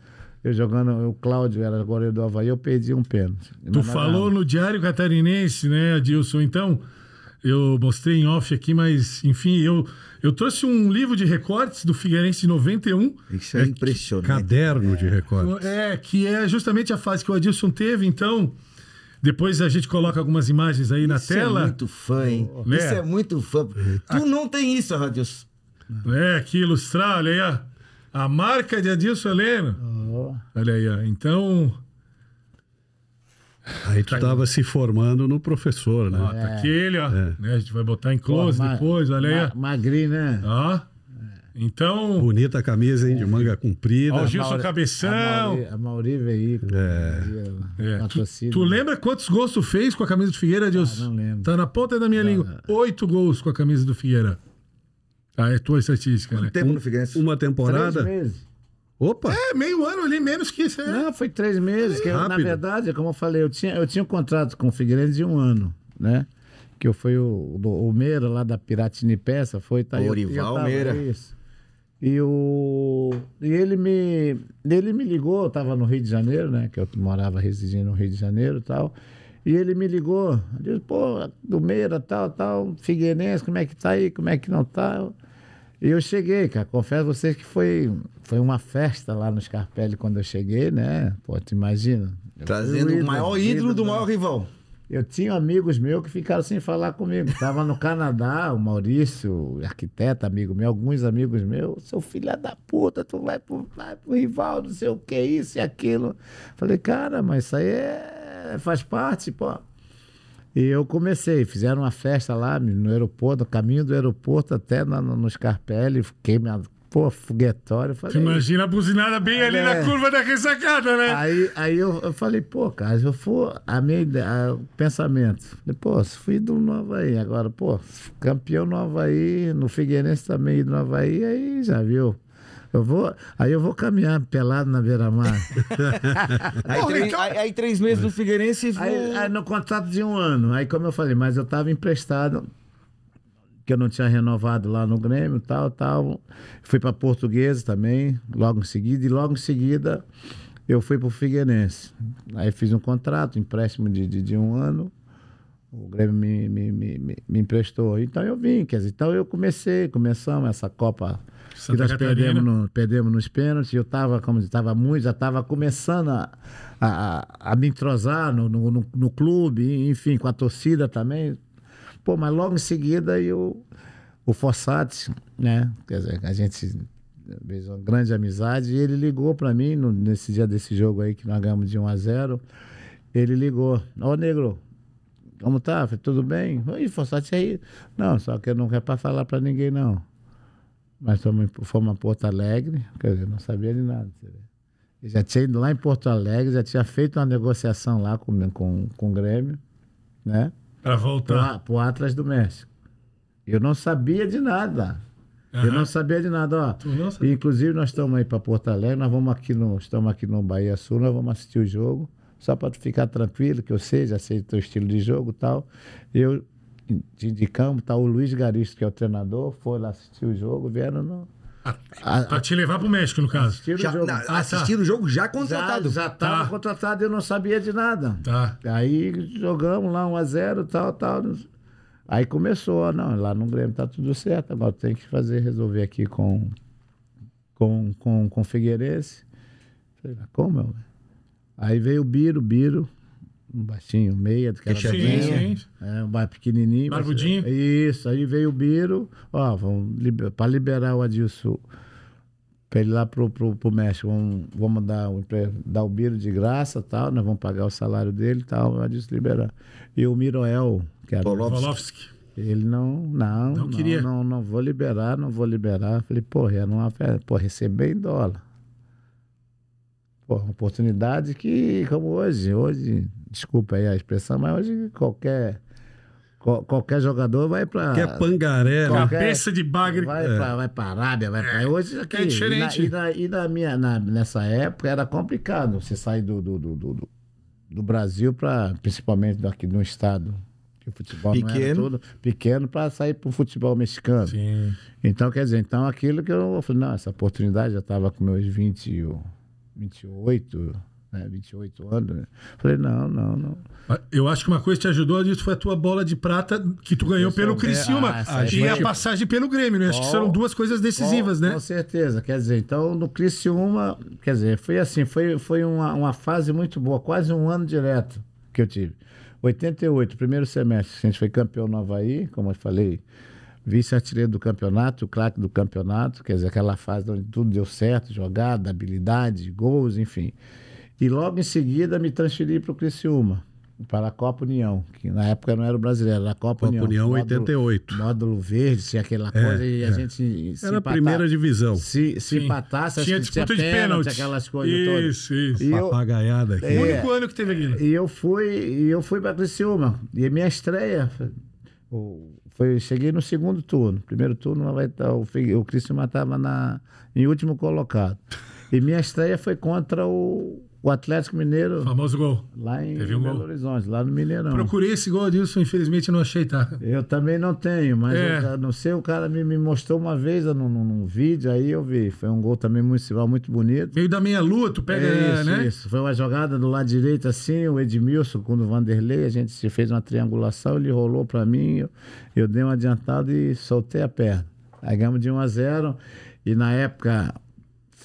Eu jogando, o Cláudio era goleiro do Havaí, eu perdi um pênalti. Tu falou no Diário Catarinense, né, Adilson? Então, eu mostrei em off aqui, mas enfim, eu, eu trouxe um livro de recortes do Figueirense de 91. Isso é, é impressionante. Caderno é. de recortes. É, que é justamente a fase que o Adilson teve, então. Depois a gente coloca algumas imagens aí isso na tela. Isso é muito fã, hein? Oh. Né? Isso é muito fã. Tu não tem isso, Adilson. É, aqui ilustrar, olha aí, ó. A marca de Adilson Heleno. Oh. Olha aí, ó. Então. Aí tu estava tá se formando no professor, né? Nota, tá é. Aquele, ó. É. Né? A gente vai botar em close Pô, depois, olha aí. Ma magri, né? Ó. Então. Bonita camisa, hein? De manga comprida. Ó, o Gilson Mauri, Cabeção. A Mauri, a Mauri é. Né, é. Tu, tu, né? lembra quantos gols tu fez com a camisa do Figueira, Deus? Ah, não lembro. Tá na ponta da minha não, língua. Não. Oito gols com a camisa do Figueira. Ah, é tua estatística, Quanto né? tempo no Figueirense? Uma temporada? Três meses. Opa! É, meio ano ali, menos que isso. É... Não, foi três meses. que na verdade, como eu falei, eu tinha, eu tinha um contrato com o Figueirense de um ano, né? Que eu fui o, o, o Meira lá da Piratini Peça, foi... Tá, Orival eu, eu Meira. Isso. E, o, e ele, me, ele me ligou, eu estava no Rio de Janeiro, né? Que eu morava residindo no Rio de Janeiro e tal. E ele me ligou, disse, pô, do Meira, tal, tal, Figueirense, como é que tá aí, como é que não tá? Eu, e eu cheguei, cara, confesso a vocês que foi, foi uma festa lá no Scarpelli quando eu cheguei, né? Pô, tu imagina. Trazendo o maior ídolo do né? maior rival. Eu tinha amigos meus que ficaram sem falar comigo. Estava no Canadá, o Maurício, arquiteto, amigo meu, alguns amigos meus. Seu filho é da puta, tu vai pro, vai pro rival, não sei o que, isso e aquilo. Falei, cara, mas isso aí é, faz parte, pô. E eu comecei, fizeram uma festa lá no aeroporto, no caminho do aeroporto até na, no, no Scarpelli, fiquei minha pô, foguetório. Falei, imagina a buzinada bem é, ali é, na né? curva da ressacada, né? Aí, aí eu, eu falei, pô, cara, eu for a minha ideia, o pensamento. Falei, pô, fui do no Aí agora, pô, campeão no Aí no Figueirense também do no Aí aí já viu. Eu vou, aí eu vou caminhar pelado na beira-mar. aí, três, então- aí, aí, três meses no Figueirense. Foi... Aí, aí, no contrato de um ano. Aí, como eu falei, mas eu estava emprestado, que eu não tinha renovado lá no Grêmio, tal, tal. Fui para Portuguesa também, logo em seguida. E logo em seguida, eu fui para o Figueirense. Aí fiz um contrato, empréstimo de, de, de um ano o Grêmio me, me, me, me, emprestou. Então eu vim, quer dizer, então eu comecei, começamos essa Copa Santa que nós Catarina. perdemos, no, perdemos nos pênaltis. Eu estava, como estava muito, já estava começando a, a, a, me entrosar no, no, no clube, enfim, com a torcida também. Pô, mas logo em seguida eu, o Fossati, né? Quer dizer, a gente fez uma grande amizade e ele ligou para mim no, nesse dia desse jogo aí que nós ganhamos de 1 a 0 Ele ligou: Ó, negro, como tá? Falei, tudo bem? Oi, Fossati aí? Não, só que eu não quero para falar para ninguém, não. Mas fomos, fomos a Porto Alegre, quer dizer, não sabia de nada. Eu já tinha ido lá em Porto Alegre, já tinha feito uma negociação lá com, com, com o Grêmio, né? Para voltar. Para o Atlas do México. Eu não sabia de nada. Uhum. Eu não sabia de nada, ó. Inclusive, nós estamos aí para Porto Alegre, nós vamos aqui no, estamos aqui no Bahia Sul, nós vamos assistir o jogo, só para tu ficar tranquilo, que eu sei, já sei o teu estilo de jogo e tal. Eu de indicamos, tá o Luiz Garisto, que é o treinador, foi lá assistir o jogo, vieram no. Ah, Para te levar pro México, no caso. Assistiram, já, o jogo. Na, ah, tá. o jogo já contratado. Já, já tá. contratado, eu não sabia de nada. Tá. Aí jogamos lá 1x0, tal, tal. Aí começou, ah, não, lá no Grêmio tá tudo certo, agora tem que fazer, resolver aqui com com, com, com o Figueirense. Falei, como? Aí veio o Biro, Biro, um baixinho, meia, do que era sim, sim. É, um pequenininho. Barbudinho. Mas, isso, aí veio o Biro, ó, vamos, para liberar o Adilson para ele ir lá pro, pro, pro México, vamos, vamos dar, dar o Biro de graça tal, nós né? vamos pagar o salário dele tal, o Adilson liberar. E o Miroel, que era... Bolovski. Ele não, não, não, queria. Não, não, não, vou liberar, não vou liberar. Falei, porra, era é uma, porra, receber em dólar. Pô, uma oportunidade que, como hoje, hoje desculpa aí a expressão, mas hoje qualquer qualquer jogador vai para qualquer é pangaré né? qualquer, cabeça de bagre vai é. para vai pra Arábia vai para é, hoje é aqui, é diferente e, na, e, na, e na minha na, nessa época era complicado você sair do do, do, do, do Brasil para principalmente daqui do estado que o futebol pequeno tudo, pequeno para sair para o futebol mexicano Sim. então quer dizer então aquilo que eu, falei não essa oportunidade já estava com meus 20 28 né, 28 anos. Né? Falei, não, não, não. Eu acho que uma coisa que te ajudou disso foi a tua bola de prata que tu ganhou pelo é Criciúma ah, é e a tipo passagem pelo Grêmio, né? Bom, acho que foram duas coisas decisivas, bom, né? Com certeza. Quer dizer, então no Criciúma, quer dizer, foi assim, foi, foi uma, uma fase muito boa, quase um ano direto que eu tive. 88, primeiro semestre, a gente foi campeão no Havaí, como eu falei, vice-artilheiro do campeonato, o craque do campeonato, quer dizer, aquela fase onde tudo deu certo, jogada, habilidade, gols, enfim. E logo em seguida me transferi para o Criciúma, para a Copa União, que na época não era o brasileiro, era a Copa, Copa União. Copa União módulo, 88. Módulo verde, se aquela é, coisa, é, e a é. gente. era a primeira divisão. Se, se Sim. empatasse, tinha disputa tinha de pênalti, aquelas coisas isso, todas. Isso, isso. Papagaiada. Eu, aqui. É, o único ano que teve aqui. Né? E eu fui, eu fui para Criciúma. E minha estreia. Foi, cheguei no segundo turno. Primeiro turno vai estar tá, o, o Criciúma estava em último colocado. E minha estreia foi contra o o Atlético Mineiro. Famoso gol. Lá em Teve um Belo gol. Horizonte, lá no Mineirão. Procurei esse gol, Adilson, infelizmente não achei, tá? Eu também não tenho, mas é. eu, não sei, o cara me, me mostrou uma vez num, num, vídeo, aí eu vi. Foi um gol também municipal muito bonito. Meio da meia-lua, tu pega, é isso, né? Isso, foi uma jogada do lado direito assim, o Edmilson com o Vanderlei, a gente se fez uma triangulação, ele rolou para mim, eu, eu dei um adiantado e soltei a perna. Aí ganhamos de 1 a 0 e na época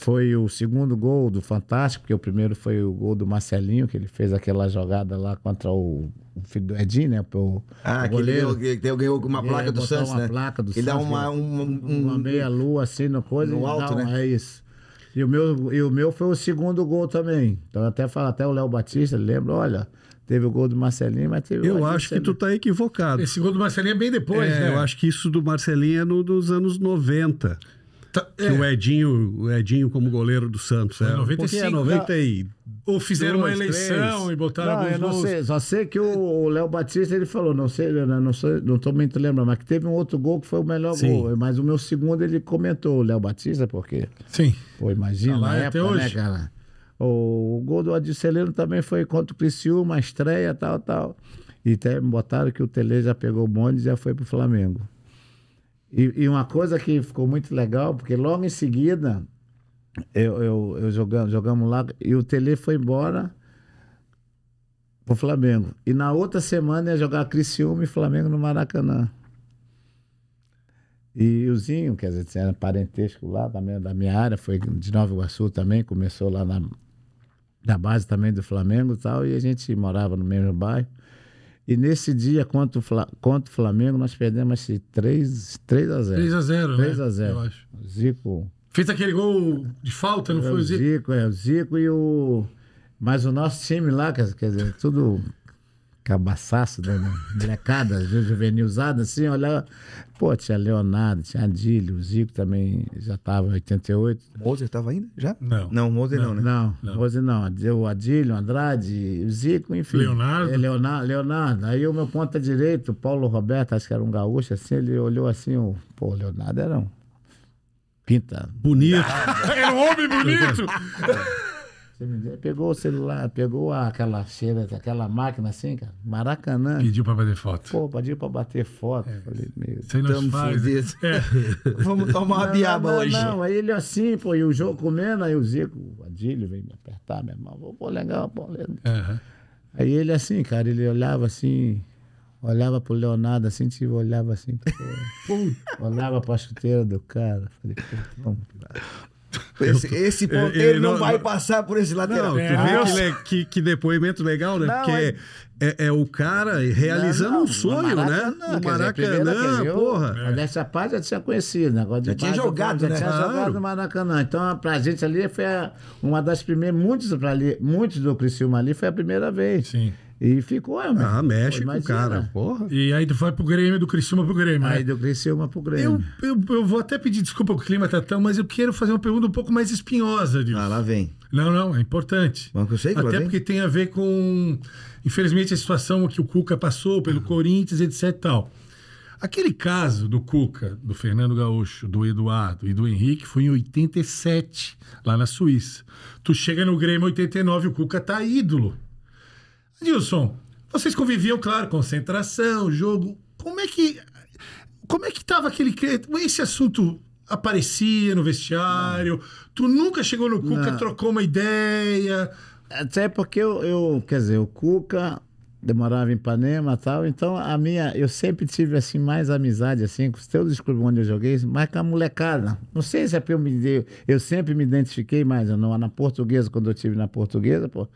foi o segundo gol do Fantástico, porque o primeiro foi o gol do Marcelinho, que ele fez aquela jogada lá contra o, o filho do Edinho, né? pro ah, o goleiro. que ele ganhou uma é, placa do Santos, uma né? placa do ele Santos. Ele dá né? uma, um, uma meia-lua assim no coisa. No alto, dá, né? É isso. E o, meu, e o meu foi o segundo gol também. Então até fala até o Léo Batista, lembra, olha, teve o gol do Marcelinho, mas teve Eu acho que também. tu tá equivocado. Esse gol do Marcelinho é bem depois, é, né? Eu acho que isso do Marcelinho é no, dos anos 90. Tá, que é. o Edinho, o Edinho como goleiro do Santos. é, 95. É 90 tá. e... Ou fizeram dois, uma eleição três. e botaram não, alguns não gols. Sei, só sei que o Léo Batista ele falou, não sei, né, não sei, não tô muito lembrando, mas que teve um outro gol que foi o melhor Sim. gol. Mas o meu segundo ele comentou, o Léo Batista, porque. Sim. Pô, imagina, tá lá, época, até né, hoje. né, cara? O, o gol do Adiceleno também foi contra o Criciúma, estreia, tal, tal. E até botaram que o Tele já pegou o bonde e já foi pro Flamengo. E, e, uma coisa que ficou muito legal, porque logo em seguida eu, eu, eu jogamos, jogamos lá e o Tele foi embora pro Flamengo. E na outra semana ia jogar Criciúma e Flamengo no Maracanã. E o Zinho, quer dizer, era parentesco lá da minha, da minha área, foi de Nova Iguaçu também, começou lá na, na base também do Flamengo e tal, e a gente morava no mesmo bairro. E nesse dia, contra o, Fla, contra o Flamengo, nós perdemos 3, 3 a 0 3 a 0 3 né? a 0 eu acho. Zico. Fez aquele gol de falta, não é, foi o Zico? Zico, é, o Zico e o. Mas o nosso time lá, quer dizer, tudo cabaçaço da né? molecada, juvenilzada, assim, olhava. Pô, tinha Leonardo, tinha Adílio, o Zico também já estava em 88. Mozer estava ainda? Já? Não. Não, Mozer não, não, né? Não, não. Moser não. O Adílio, Andrade, o Zico, enfim. Leonardo? É, Leonardo, Leonardo. Aí o meu ponta direito, Paulo Roberto, acho que era um gaúcho, assim, ele olhou assim, o... pô, Leonardo era um pinta. Bonito. era um homem bonito. Pegou o celular, pegou aquela cheira, aquela máquina assim, cara, Maracanã. Pediu para bater foto. Pô, pediu para bater foto. É. Falei, meu, Você não É. Vamos tomar uma biaba não, hoje. Não, aí ele assim, pô, e o jogo comendo, aí o Zico, o Adílio veio me apertar, minha mão Pô, legal, pô, legal. Uhum. Aí ele assim, cara, ele olhava assim, olhava pro Leonardo assim, tipo, olhava assim, pô, olhava pra chuteira do cara. Falei, pô, vamos, cara. Esse, tô... esse não, não, vai passar por esse lado Não, é, tu vê que, que, que, depoimento legal, né? Não, Porque é... É, é o cara realizando um sonho, né? No Maracanã, dizer, porra. Nessa parte já tinha conhecido, de já tinha jogado, já né? tinha claro. jogado no Maracanã. Então, pra gente ali foi uma das primeiras, muitos, ali, muitos do Criciúma ali foi a primeira vez. Sim. E ficou, é, Ah, mexe com o cara, porra. E aí tu vai pro Grêmio, do Criciúma pro Grêmio. Aí né? do Criciúma pro Grêmio. Eu, eu, eu, vou até pedir desculpa o clima tá tão, mas eu quero fazer uma pergunta um pouco mais espinhosa disso. Ah, lá vem. Não, não, é importante. Mas eu sei que Até porque tem a ver com, infelizmente, a situação que o Cuca passou pelo uhum. Corinthians, etc e tal. Aquele caso do Cuca, do Fernando Gaúcho, do Eduardo e do Henrique foi em 87, lá na Suíça. Tu chega no Grêmio 89, o Cuca tá ídolo. Nilson, vocês conviviam, claro, concentração, jogo. Como é que. Como é que tava aquele. Esse assunto aparecia no vestiário? Não. Tu nunca chegou no Cuca, Não. trocou uma ideia? Até porque eu, eu, quer dizer, o Cuca demorava em Ipanema tal, então a minha, eu sempre tive assim mais amizade assim com os teus clubes onde eu joguei, mais com a molecada. Não sei se é porque eu me eu sempre me identifiquei mais não, na portuguesa quando eu tive na portuguesa, pô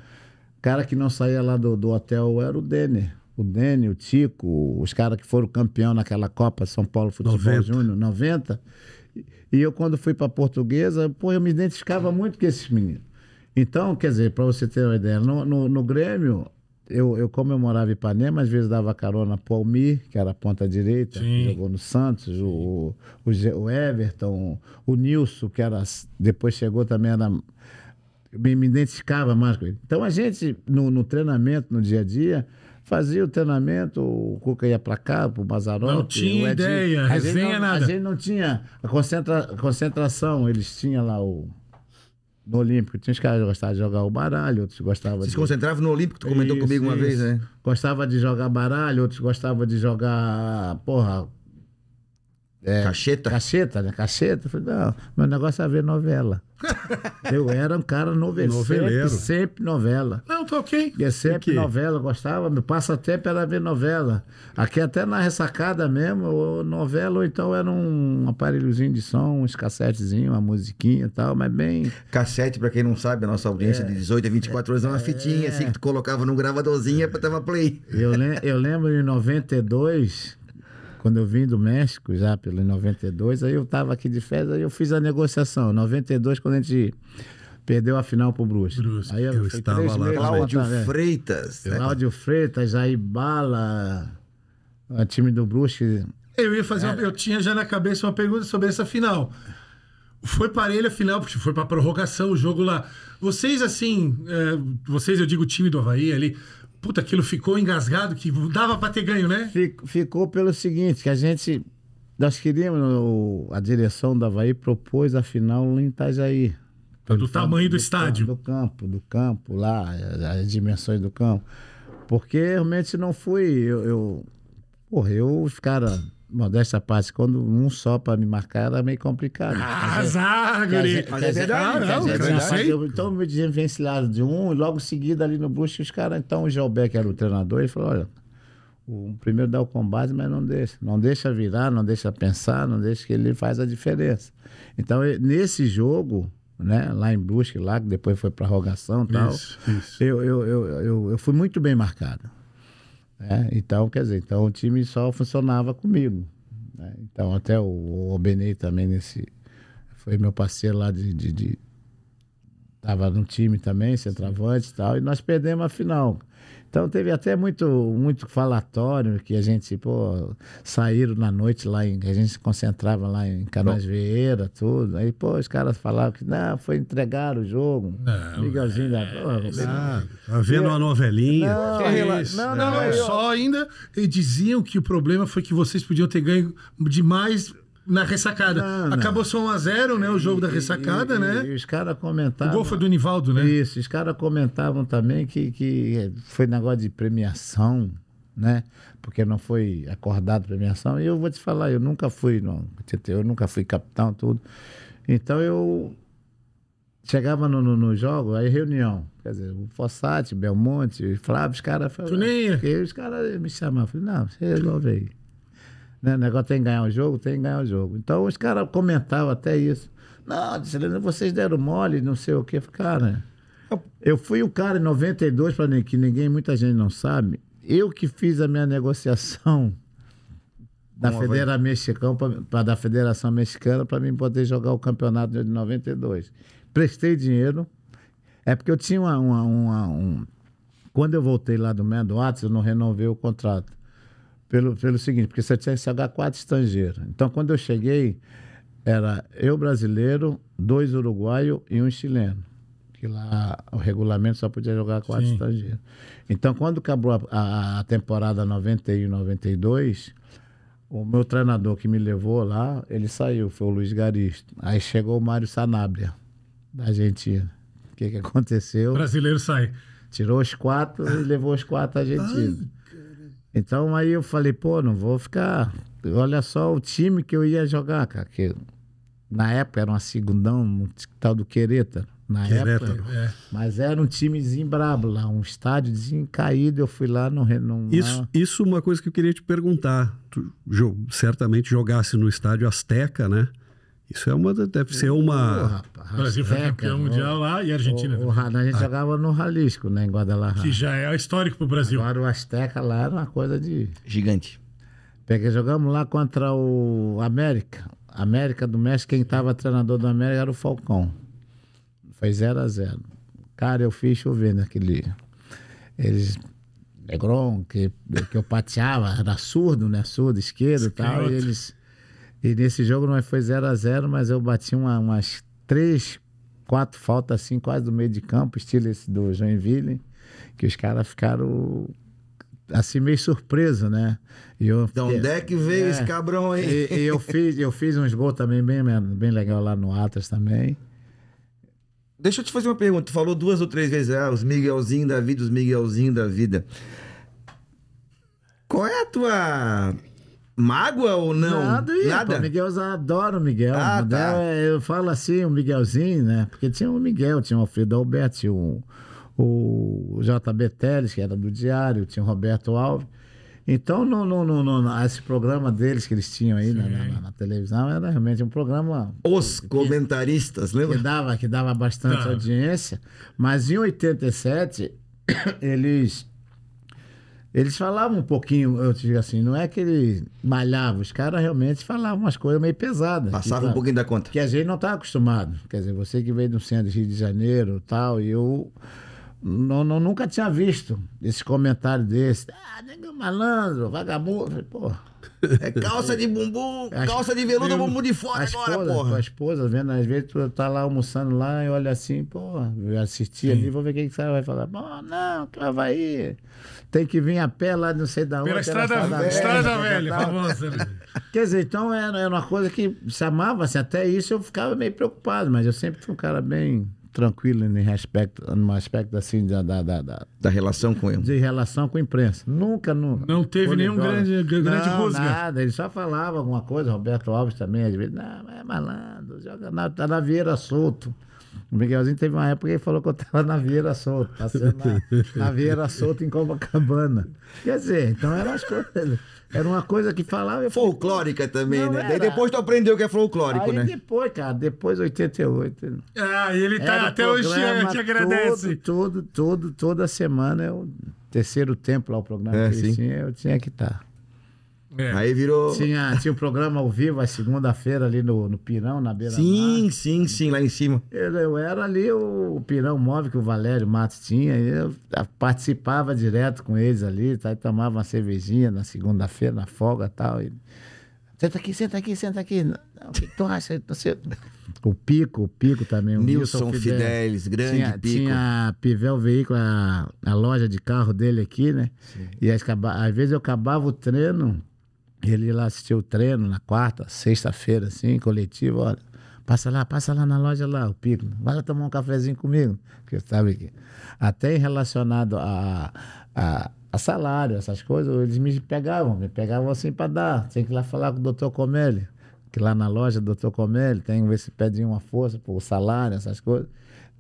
cara que não saía lá do, do hotel era o Dene, O Dene, o Tico, os caras que foram campeão naquela Copa São Paulo Futebol 90. Júnior, 90. E eu, quando fui para Portuguesa, pô, eu me identificava muito com esses meninos. Então, quer dizer, para você ter uma ideia, no, no, no Grêmio, eu, eu, como eu morava em Ipanema, às vezes dava carona o Almir, que era a ponta direita, Sim. que jogou no Santos, o, o, o, Everton, o Nilson, que era depois chegou também, era eu me, me identificava mais com ele. Então a gente, no, no treinamento, no dia a dia, fazia o treinamento, o Cuca ia para cá, para o Mazarote. Não tinha ideia, resenha não, nada. A gente não tinha a concentra, concentração, eles tinham lá o. No Olímpico, tinha os caras que gostavam de jogar o baralho, outros gostavam de. Se concentravam no Olímpico, tu comentou isso, comigo uma isso. vez, né? Gostava de jogar baralho, outros gostavam de jogar, porra, é, cacheta cacheta né? Cacheta. Falei, não, meu negócio é ver novela. eu era um cara noveleiro. Noveleiro. Sempre, sempre novela. Não, tô tá ok. E é sempre novela, gostava. Meu passatempo era ver novela. Aqui até na ressacada mesmo, ou novela, ou então era um aparelhozinho de som, uns cassetezinhos, uma musiquinha e tal, mas bem. Cassete, pra quem não sabe, a nossa audiência é, de 18 a 24 anos é uma é. fitinha, é, assim, que tu colocava num gravadorzinho é, pra tava play. Eu, le eu lembro em 92 quando eu vim do México, já pelo 92, aí eu tava aqui de festa e eu fiz a negociação. 92, quando a gente perdeu a final pro Brusque. Aí eu, eu estava lá. Tá, Cláudio é. Freitas. Né? Freitas, aí Bala, o time do Brusque. Eu ia fazer, uma, é. eu tinha já na cabeça uma pergunta sobre essa final. Foi parelha a final, porque foi para prorrogação o jogo lá. Vocês, assim, é, vocês, eu digo o time do Havaí ali, Puta, aquilo ficou engasgado que dava para ter ganho, né? ficou pelo seguinte, que a gente. Nós queríamos, o, a direção da Havaí propôs a final em Itajaí. Tá do tamanho do, do estádio. Campo, do campo, do campo, lá, as dimensões do campo. Porque realmente não fui. Eu. eu porra, eu, os caras modesta parte, quando um só para me marcar era meio complicado. Né? Ah, Zagori! Mas é verdade, não, dizer, não, sei. Eu, então me desvencilharam de um e logo em seguida ali no Brusque os caras, então o Gelbeck era o treinador e falou, olha, o primeiro dá o combate, mas não deixa. Não deixa virar, não deixa pensar, não deixa que ele faz a diferença. Então, nesse jogo, né, lá em Brusque, lá, que depois foi prorrogação e tal, isso, isso. Eu, eu, eu, eu, eu fui muito bem marcado. Né? Então, quer dizer, então o time só funcionava comigo. Né? Então, até o, o Benê também nesse. Foi meu parceiro lá de, de, de tava no time também, centroavante e tal, e nós perdemos a final. Então teve até muito, muito falatório que a gente, pô, saíram na noite lá, em, a gente se concentrava lá em Canais Vieira, tudo. Aí, pô, os caras falavam que, não, foi entregar o jogo. Não. Miguelzinho é, da porra. Ah, tá vendo eu, uma novelinha. Não, é não, né? não, não, não, eu, só ainda e diziam que o problema foi que vocês podiam ter ganho demais na ressacada. Acabou só 1x0, né? O jogo e, da ressacada, e, né? E, e os caras comentavam. O gol foi do Nivaldo, né? Isso, os caras comentavam também que, que foi negócio de premiação, né? Porque não foi acordado premiação. E eu vou te falar, eu nunca fui, não. Eu nunca fui capitão, tudo. Então eu chegava no, no, no, jogo, aí reunião. Quer dizer, o Fossati, Belmonte, Flávio, os caras. Tu nem Os caras me chamavam. Falei, não, você resolve aí. Né? O negócio tem que ganhar o um jogo, tem que ganhar o um jogo. Então os caras comentavam até isso. Não, vocês deram mole, não sei o que. Cara, eu fui o cara em 92, para que ninguém, muita gente não sabe. Eu que fiz a minha negociação da Federa Mexicão para da Federação Mexicana para mim poder jogar o campeonato de 92. Prestei dinheiro. É porque eu tinha uma, uma, uma um... quando eu voltei lá do Mendoates, eu não renovei o contrato pelo, pelo seguinte, porque você tinha que CH quatro estrangeiros. Então, quando eu cheguei, era eu brasileiro, dois uruguaio e um chileno. Que lá o regulamento só podia jogar quatro Sim. estrangeiros. Então, quando acabou a, a temporada 91, 92, o meu treinador que me levou lá, ele saiu, foi o Luiz Garisto. Aí chegou o Mário Sanabria, da Argentina. O que, que aconteceu? O brasileiro sai. Tirou os quatro e levou os quatro à Argentina. Ah. Então aí eu falei, pô, não vou ficar. Olha só o time que eu ia jogar, cara. Que na época era uma segundão, um tal do Quereta. Na época. É. Mas era um timezinho brabo lá, um estádio desencaído. Eu fui lá no. no isso, lá... isso é uma coisa que eu queria te perguntar. Tu certamente jogasse no estádio Azteca, né? Isso é uma, deve ser uma. Oh, rapaz, o Brasil foi campeão mundial lá e a Argentina. O, a gente ah. jogava no Jalisco, né, em Guadalajara. Que já é histórico para o Brasil. Agora o Azteca lá era uma coisa de. Gigante. Peguei, jogamos lá contra o América. América do México, quem estava treinador do América era o Falcão. Foi 0 a 0 Cara, eu fiz chover naquele. Eles Negron, que, que eu pateava, era surdo, né? Surdo, esquerdo e tal. E eles e nesse jogo não foi 0 a 0 mas eu bati uma, umas três, quatro faltas assim, quase do meio de campo, estilo esse do Joinville, que os caras ficaram assim meio surpreso, né? E eu, onde é que veio é, esse cabrão aí? E, e, eu, fiz, eu fiz uns gols também bem, bem legal lá no Atlas também. Deixa eu te fazer uma pergunta. Tu falou duas ou três vezes, ah, os Miguelzinho da vida, os Miguelzinho da vida. Qual é a tua mágoa ou não? Nada, nada. Miguel adora o Miguel. Ah, Miguel tá. É, eu falo assim, o Miguelzinho, né? Porque tinha o Miguel, tinha o Alfredo Alberto, tinha o, o JB Teles, que era do Diário, tinha o Roberto Alves. Então, no, no, no, no, esse programa deles que eles tinham aí na, na, na, televisão era realmente um programa. Os que, comentaristas, lembra? Que dava, que dava bastante ah. audiência. Mas em 87, eles eles falavam um pouquinho, eu te digo assim, não é que ele malhava, os caras realmente falavam umas coisas meio pesadas. Passava um pouquinho da conta. Que a gente não estava tá acostumado. Quer dizer, você que veio do centro do Rio de Janeiro tal, e eu não, não, nunca tinha visto esse comentário desse. Ah, malandro, vagabundo. Pô, é calça de bumbum, as, calça de veludo, eu, bumbum de fora agora, esposa, porra. A esposa, vendo, às vezes tu tá lá almoçando lá e olha assim, pô, eu assisti Sim. ali, vou ver o que, que ela vai falar. Bom, não, tu vai Tem que vir a pé lá, não sei da onde. Pela estrada, estrada, estrada velha, famosa. Quer dizer, então era, era uma coisa que chamava-se, até isso eu ficava meio preocupado, mas eu sempre fui um cara bem tranquilo em respeito, no aspecto assim da, da, da, da relação com ele. De relação com a imprensa. Nunca, nunca. Não teve nenhum grande, grande não, Nada, ele só falava alguma coisa, Roberto Alves também, às vezes, não, é malandro, joga na, tá na Vieira solto. O Miguelzinho teve uma época que ele falou que eu estava na Vieira Solto, passando na, na Vieira Solto em Copacabana. Quer dizer, então eram as coisas. Era uma coisa que falava. Folclórica falei, também, né? Daí depois tu aprendeu que é folclórico, aí né? depois, cara, depois 88. Né? Ah, e ele tá até hoje te, te agradece. Todo, todo, todo, toda semana eu. Terceiro tempo lá, o programa é, que ele sim. tinha, eu tinha que estar. Tá. É. Aí virou. Tinha, tinha um programa ao vivo, a segunda-feira, ali no, no Pirão, na beira Sim, Mar. sim, sim, lá em cima. Eu, eu era ali o, o Pirão Móvel que o Valério Matos tinha, eu participava direto com eles ali, tá, tomava uma cervejinha na segunda-feira, na folga tal, e tal. Senta aqui, senta aqui, senta aqui. Não, o que tu acha? Você... O Pico, o Pico também. O Nilson, Nilson Fidelis, Fidelis, grande tinha, Pico. Tinha Pivel Veículo, a, a, loja de carro dele aqui, né? Sim. E às vezes eu acabava o treino, ele lá assistiu o treino na quarta, sexta-feira, assim, coletivo, olha. Passa lá, passa lá na loja lá, o Pico. Vai lá tomar um cafezinho comigo. Porque sabe que até relacionado a, a, a, salário, essas coisas, eles me pegavam, me pegavam assim para dar. Tinha que ir lá falar com o doutor Comelli. Que lá na loja, doutor Comelli, tem ver se pede uma força por salário, essas coisas.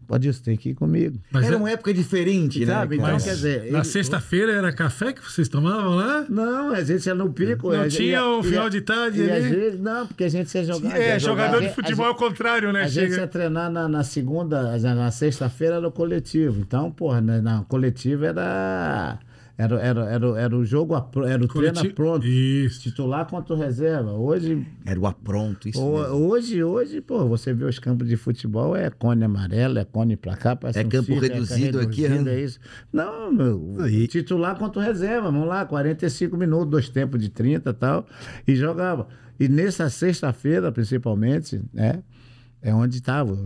Pode Adilson, tem que ir comigo. Mas era é... uma época diferente, é, sabe? Né, então, quer dizer. Na ele... sexta-feira era café que vocês tomavam lá? Não, às vezes era no pico. Não tinha o final de tarde e ali? Às vezes, não, porque a gente ia jogar. É, jogador jogar, de futebol é o contrário, né? A Chega... gente ia treinar na, na segunda, na, na sexta-feira era o coletivo. Então, porra, né, na coletiva era era, era, era, era o jogo, era o treino Coleti... pronto. Isso. Titular contra o reserva. Hoje. Era o apronto, isso. O, hoje, hoje, pô, você vê os campos de futebol, é cone amarelo, é cone pra cá, parece É um campo é reduzido é aqui, né? é isso. Não, meu. Aí. Titular contra o reserva, vamos lá, 45 minutos, dois tempos de 30 e tal, e jogava. E nessa sexta-feira, principalmente, né? É onde estava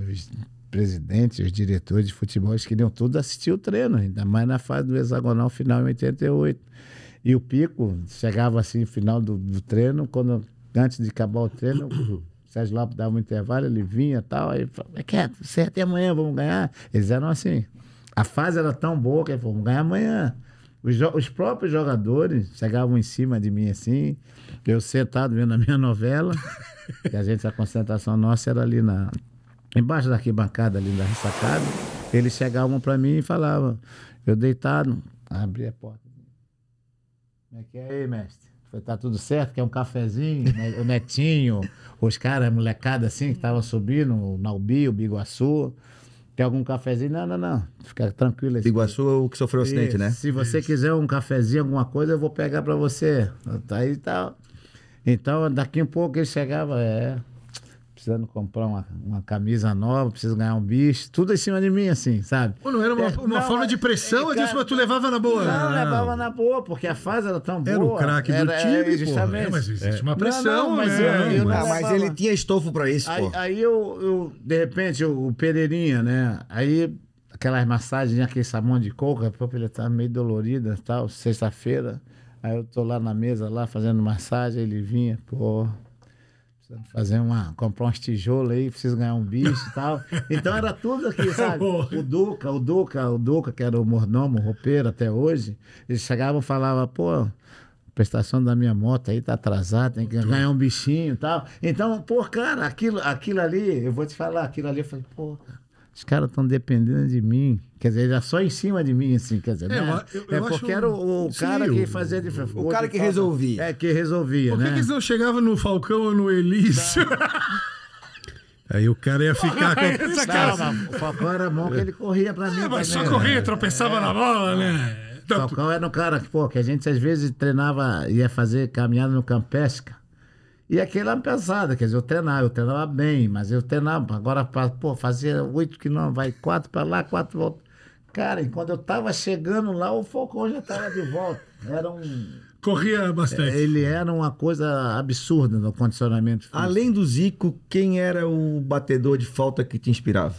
presidentes, os diretores de futebol, eles queriam todos assistir o treino, ainda mais na fase do hexagonal final em 88. E o pico chegava assim, final do, do treino, quando antes de acabar o treino, o Sérgio Lopes dava um intervalo, ele vinha e tal, aí falava, é quieto, é, até amanhã, vamos ganhar. Eles eram assim. A fase era tão boa que vamos ganhar amanhã. Os, os, próprios jogadores chegavam em cima de mim assim, eu sentado vendo a minha novela, e a gente, a concentração nossa era ali na embaixo da arquibancada ali da ressacada, eles chegavam para mim e falavam, eu deitado, abri a porta. Como é que é aí, mestre? Falei, tá tudo certo? Quer um cafezinho? Né, o netinho, os caras, molecada assim, que estavam subindo, o Naubi, o Biguaçu. Quer algum cafezinho? Não, não, não. Fica tranquilo. Assim. Biguaçu é o que sofreu o acidente, né? Se você Isso. quiser um cafezinho, alguma coisa, eu vou pegar para você. Tá aí tá. Então, daqui um pouco ele chegava, é, precisando comprar uma, uma camisa nova, preciso ganhar um bicho, tudo em cima de mim, assim, sabe? Pô, não era uma, é, uma não, forma de é, pressão, é, cara, disso, mas tu levava na boa. Não, não, ah. levava na boa, porque a fase era tão era boa. Era o craque do é, time, justamente. É, mas existe uma pressão, não, mas, né? eu, eu ah, mas ele tinha estofo pra isso, pô. Aí eu, eu, de repente, o Pereirinha, né? Aí aquelas massagens, né, aquele sabão de coco, a própria ele tava tá meio dolorida tal, sexta-feira. Aí eu tô lá na mesa, lá, fazendo massagem, ele vinha, pô precisando fazer uma. comprar uns tijolos aí, preciso ganhar um bicho e tal. Então era tudo aqui, sabe? O Duca, o Duca, o Duca, que era o mordomo, o roupeiro até hoje, eles chegavam e falava, pô. A prestação da minha moto aí tá atrasada, tem que ganhar um bichinho e tal. Então, pô, cara, aquilo, aquilo ali, eu vou te falar, aquilo ali, eu falei, pô, cara, os caras estão dependendo de mim. Quer dizer, já só em cima de mim, assim, quer dizer, é, né? eu, eu é porque era o, o cara Sim, que fazia O, o cara que resolvia. É, que resolvia, Por que né? que, que não chegava no Falcão ou no Elício? Aí o cara ia ficar com essa cara. O Falcão era bom que ele corria pra mim. É, mas também, só corria, né? tropeçava é, na bola, né? É. Falcão era um cara que, pô, que a gente às vezes treinava, ia fazer caminhada no Campesca. E aquele ano é pesado, quer dizer, eu treinava, eu treinava bem, mas eu treinava. Agora, pô, fazia oito quilômetros, vai quatro para lá, quatro volta. Cara, enquanto eu estava chegando lá, o Falcão já estava de volta. Era um. Corria bastante. Ele era uma coisa absurda no condicionamento físico. Além do Zico, quem era o batedor de falta que te inspirava?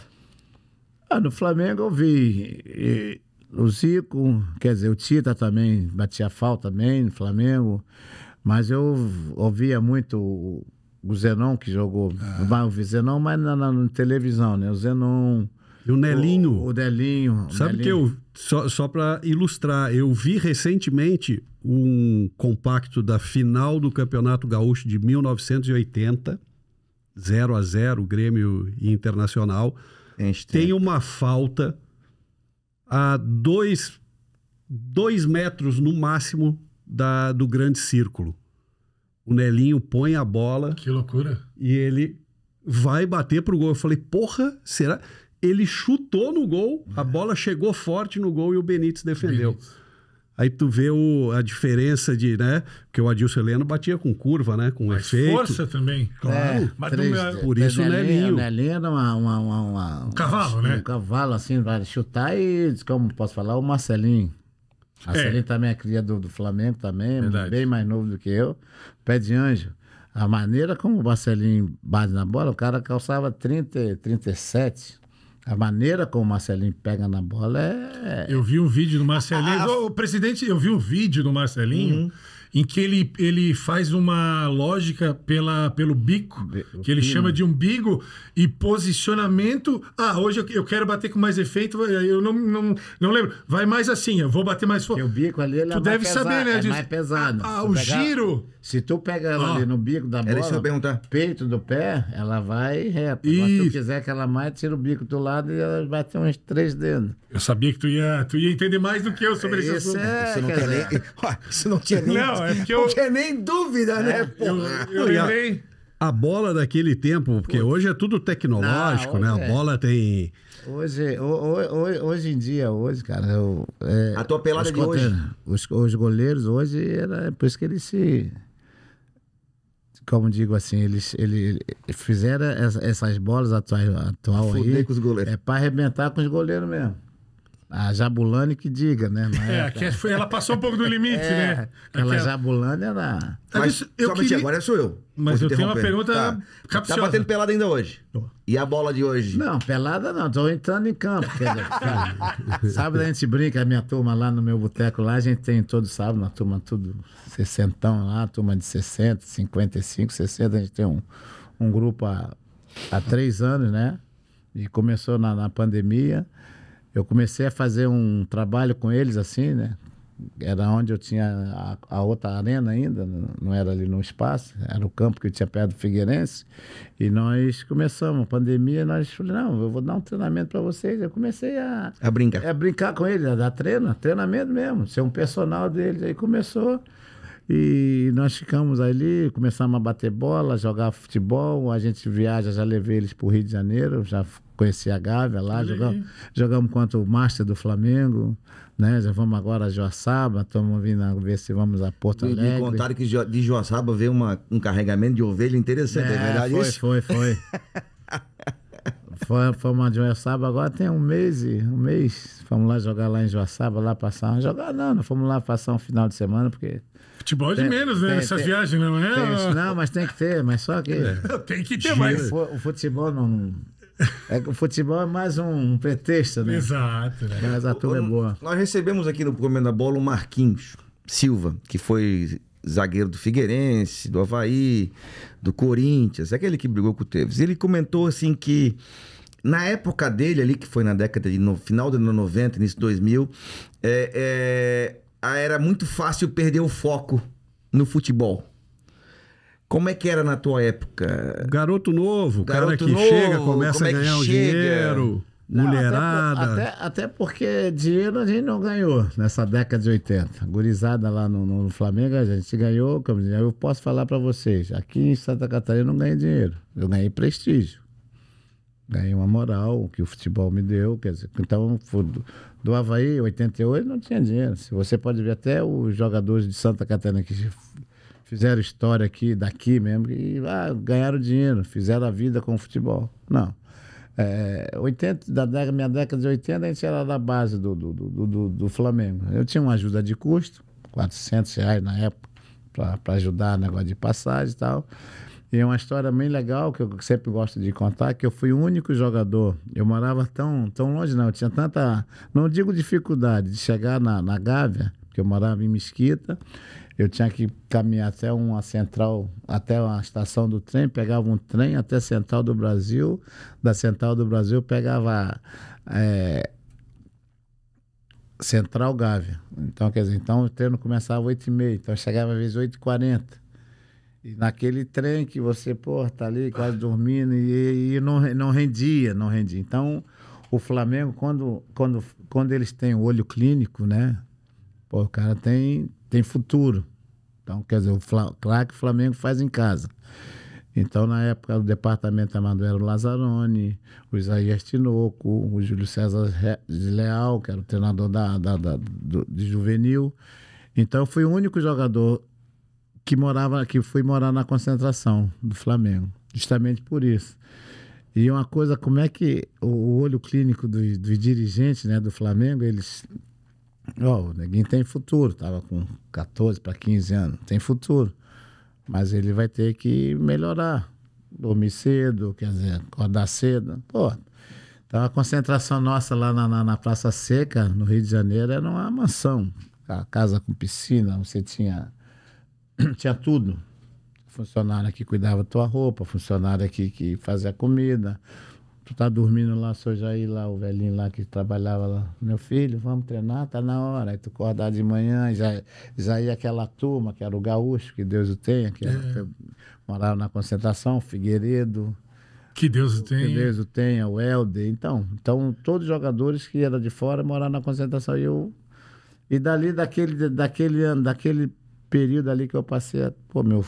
Ah, no Flamengo eu vi. E, o Zico, quer dizer, o Tita também batia falta bem no Flamengo. Mas eu ouvia muito o, Zenon, que jogou. Vai ah. ouvir Zenon, mas na, na, na, televisão, né? O Zenon. E o Nelinho. O, o Sabe o que eu. Só, só para ilustrar, eu vi recentemente um compacto da final do Campeonato Gaúcho de 1980, 0 a 0 Grêmio Internacional. Tem uma falta a dois, dois metros no máximo da, do grande círculo. O Nelinho põe a bola. Que loucura. E ele vai bater pro gol. Eu falei, porra, será? Ele chutou no gol, a é. bola chegou forte no gol e o Benítez defendeu. Benítez. Aí tu vê o, a diferença de, né? Porque o Adilson Heleno batia com curva, né? Com Mas efeito. força também. Claro. É, mas três, meu, por isso o Nelinho. O Nelinho era uma, uma, uma, uma um cavalo, um, né? Um cavalo, assim, vai chutar e, como posso falar, o Marcelinho. Marcelinho é. também é cria do, do Flamengo também, Verdade. bem mais novo do que eu. Pé de anjo. A maneira como o Marcelinho bate na bola, o cara calçava 30, 37. A maneira como o Marcelinho pega na bola é. Eu vi um vídeo do Marcelinho. Ah, o presidente, eu vi um vídeo do Marcelinho. Uhum em que ele, ele faz uma lógica pela, pelo bico, que ele pino. chama de umbigo, e posicionamento. Ah, hoje eu quero bater com mais efeito, eu não, não, não lembro. Vai mais assim, eu vou bater mais forte. o bico ali ele tu é deve saber, né? É mais pesado. Ah, o pegar, giro. Se tu pega ela ah. ali no bico da bola, só perguntar. peito do pé, ela vai reta. E... Mas se tu quiser que ela mais, tira o bico do lado e ela vai ter uns três dedos. Eu sabia que tu ia, tu ia entender mais do que eu sobre é, esse, esse assunto. É, isso, não dizer... nem... não tinha nem... Não, é porque eu. Porque nem dúvida, né? É, pô? Eu, eu A bola daquele tempo, porque hoje é tudo tecnológico, não, né? É. A bola tem. Hoje, hoje, hoje em dia, hoje, cara. Eu, é, a tua pelada de hoje. Os, os, goleiros hoje, era, é por isso que eles se. Como digo assim, eles, eles fizeram essa, essas bolas atuais atual Fudei aí. com os goleiros. É pra arrebentar com os goleiros mesmo. A Jabulani que diga, né? É, é, que ela passou um pouco do limite, é, né? Aquela Jabulani era. Mas, Mas eu queria... agora sou eu. Mas eu tenho uma pergunta tá. tá capciosa. Tá batendo pelada ainda hoje? E a bola de hoje? Não, pelada não, tô entrando em campo. Quer dizer, sabe, sábado a gente brinca, a minha turma lá no meu boteco lá, a gente tem todo sábado uma turma tudo sessentão lá, turma de 60, 55, 60, a gente tem um, um grupo há, há três anos, né? E começou na, na pandemia eu comecei a fazer um trabalho com eles assim, né? Era onde eu tinha a, a outra arena ainda, não era ali no espaço, era o campo que eu tinha perto do Figueirense. E nós começamos, a pandemia, nós falei não, eu vou dar um treinamento para vocês. Eu comecei a... A brincar. A brincar com eles, a dar treino, treinamento mesmo, ser um personal deles. Aí começou... E nós ficamos ali, começamos a bater bola, jogar futebol. A gente viaja, já levei eles para o Rio de Janeiro, já conheci a Gávea lá, jogamos, jogamos contra o Master do Flamengo, né? Já vamos agora a Joaçaba, estamos vindo ver se vamos a Porto Alegre. Me contaram que de Joaçaba veio uma, um carregamento de ovelha interessante, é, é verdade foi, isso? Foi, foi, foi. Foi uma Joaçaba, agora tem um mês, um mês. Fomos lá jogar lá em Joaçaba, lá passar, jogar não, não fomos lá passar um final de semana, porque Futebol é de tem, menos, né? Tem, Essas tem, viagens, não é? Tem, não, mas tem que ter, mas só que. É. tem que ter mais. O futebol não, é que o futebol é mais um pretexto, né? Exato. Né? Mas a turma é boa. Nós recebemos aqui no Comendo da Bola o Marquinhos Silva, que foi zagueiro do Figueirense, do Havaí, do Corinthians, aquele que brigou com o Tevez. Ele comentou assim que na época dele ali, que foi na década de no final dos anos 90, início 2000, é, é, era muito fácil perder o foco no futebol. Como é que era na tua época? Garoto novo, Garoto cara que novo, chega, começa é a ganhar dinheiro, não, mulherada. Até, até, até, porque dinheiro a gente não ganhou nessa década de 80. Gurizada lá no, no Flamengo, a gente ganhou. Eu posso falar para vocês, aqui em Santa Catarina eu não ganhei dinheiro, eu ganhei prestígio. Ganhei uma moral que o futebol me deu. Quer dizer, então, do, do Havaí, 88, não tinha dinheiro. Você pode ver até os jogadores de Santa Catarina que fizeram história aqui, daqui mesmo, e ah, ganharam dinheiro, fizeram a vida com o futebol. Não. É, 80, da década, minha década de 80, a gente era da base do, do, do, do, do Flamengo. Eu tinha uma ajuda de custo, 400 reais na época, para ajudar negócio de passagem e tal. E é uma história bem legal que eu sempre gosto de contar, que eu fui o único jogador. Eu morava tão, tão longe, não. Eu tinha tanta, não digo dificuldade, de chegar na, na Gávea, porque eu morava em Mesquita, eu tinha que caminhar até uma central, até uma estação do trem, pegava um trem até a Central do Brasil, da Central do Brasil pegava é, Central Gávea. Então, quer dizer, então o treino começava às 8h30, então chegava às vezes 8h40. E naquele trem que você, pô, tá ali quase dormindo e, e não, não rendia, não rendia. Então, o Flamengo, quando, quando, quando eles têm o olho clínico, né? Pô, o cara tem, tem futuro. Então, quer dizer, o Fla, claro que o Flamengo faz em casa. Então, na época, o departamento Emanuel é Lazzaroni, o Isaías Tinoco, o Júlio César Leal, que era o treinador da, da, da do, de juvenil. Então, eu fui o único jogador que morava que fui morar na concentração do Flamengo, justamente por isso. E uma coisa, como é que o olho clínico dos do dirigentes né, do Flamengo, eles Oh, o neguinho tem futuro, tava com 14 para 15 anos, tem futuro. Mas ele vai ter que melhorar. Dormir cedo, quer dizer, acordar cedo. Pô, então a concentração nossa lá na, na, na Praça Seca, no Rio de Janeiro, era uma mansão. A casa com piscina, você tinha, tinha tudo. funcionário que cuidava da tua roupa, funcionário que, que fazia comida, tu tá dormindo lá, sou Jair lá, o velhinho lá que trabalhava lá. Meu filho, vamos treinar, tá na hora. Aí tu acordar de manhã, já, já ia aquela turma, que era o gaúcho, que Deus o tenha, que, é. que morava na concentração, Figueiredo. Que Deus o tenha. Que Deus o tenha, o Helder. Então, então todos os jogadores que eram de fora moraram na concentração. E eu. E dali, daquele, daquele ano, daquele período ali que eu passei, pô, meu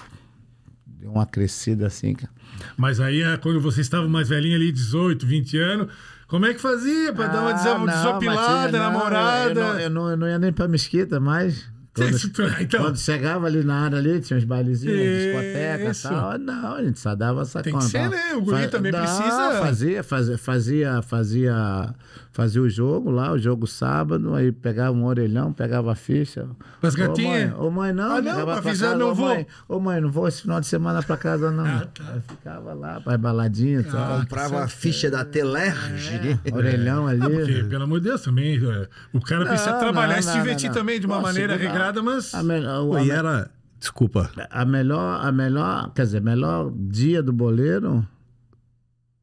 deu uma crescida assim, cara. Mas aí, ah, quando você estava mais velhinha ali, 18, 20 anos, como é que fazia para ah, dar uma ah, desopilada, namorada? Eu não, eu, não, eu não ia nem para mesquita mais. Quando, então... quando, chegava ali na área ali, tinha uns bailezinhos, discoteca e tal. Ah, não, a gente só dava essa Tem conta. Tem que ser, né? O guri também dá, precisa. Fazia, fazia, fazia, fazia fazia o jogo lá, o jogo sábado, aí pegava um orelhão, pegava a ficha. Mas gatinha? Ô mãe, ô mãe não, ah, não, pra casa, não ô, vou. Mãe, ô mãe, não vou esse final de semana pra casa não. Ah, tá. Aí ficava lá, pra baladinha, ah, Comprava a ficha da Telerge. É. Orelhão ah, ali. Ah, porque, pelo amor de Deus, também, é, o cara não, precisa trabalhar e se divertir também de uma Pô, maneira regrada, mas... A Pô, a... e era... Desculpa. A melhor, a melhor, quer dizer, melhor dia do boleiro,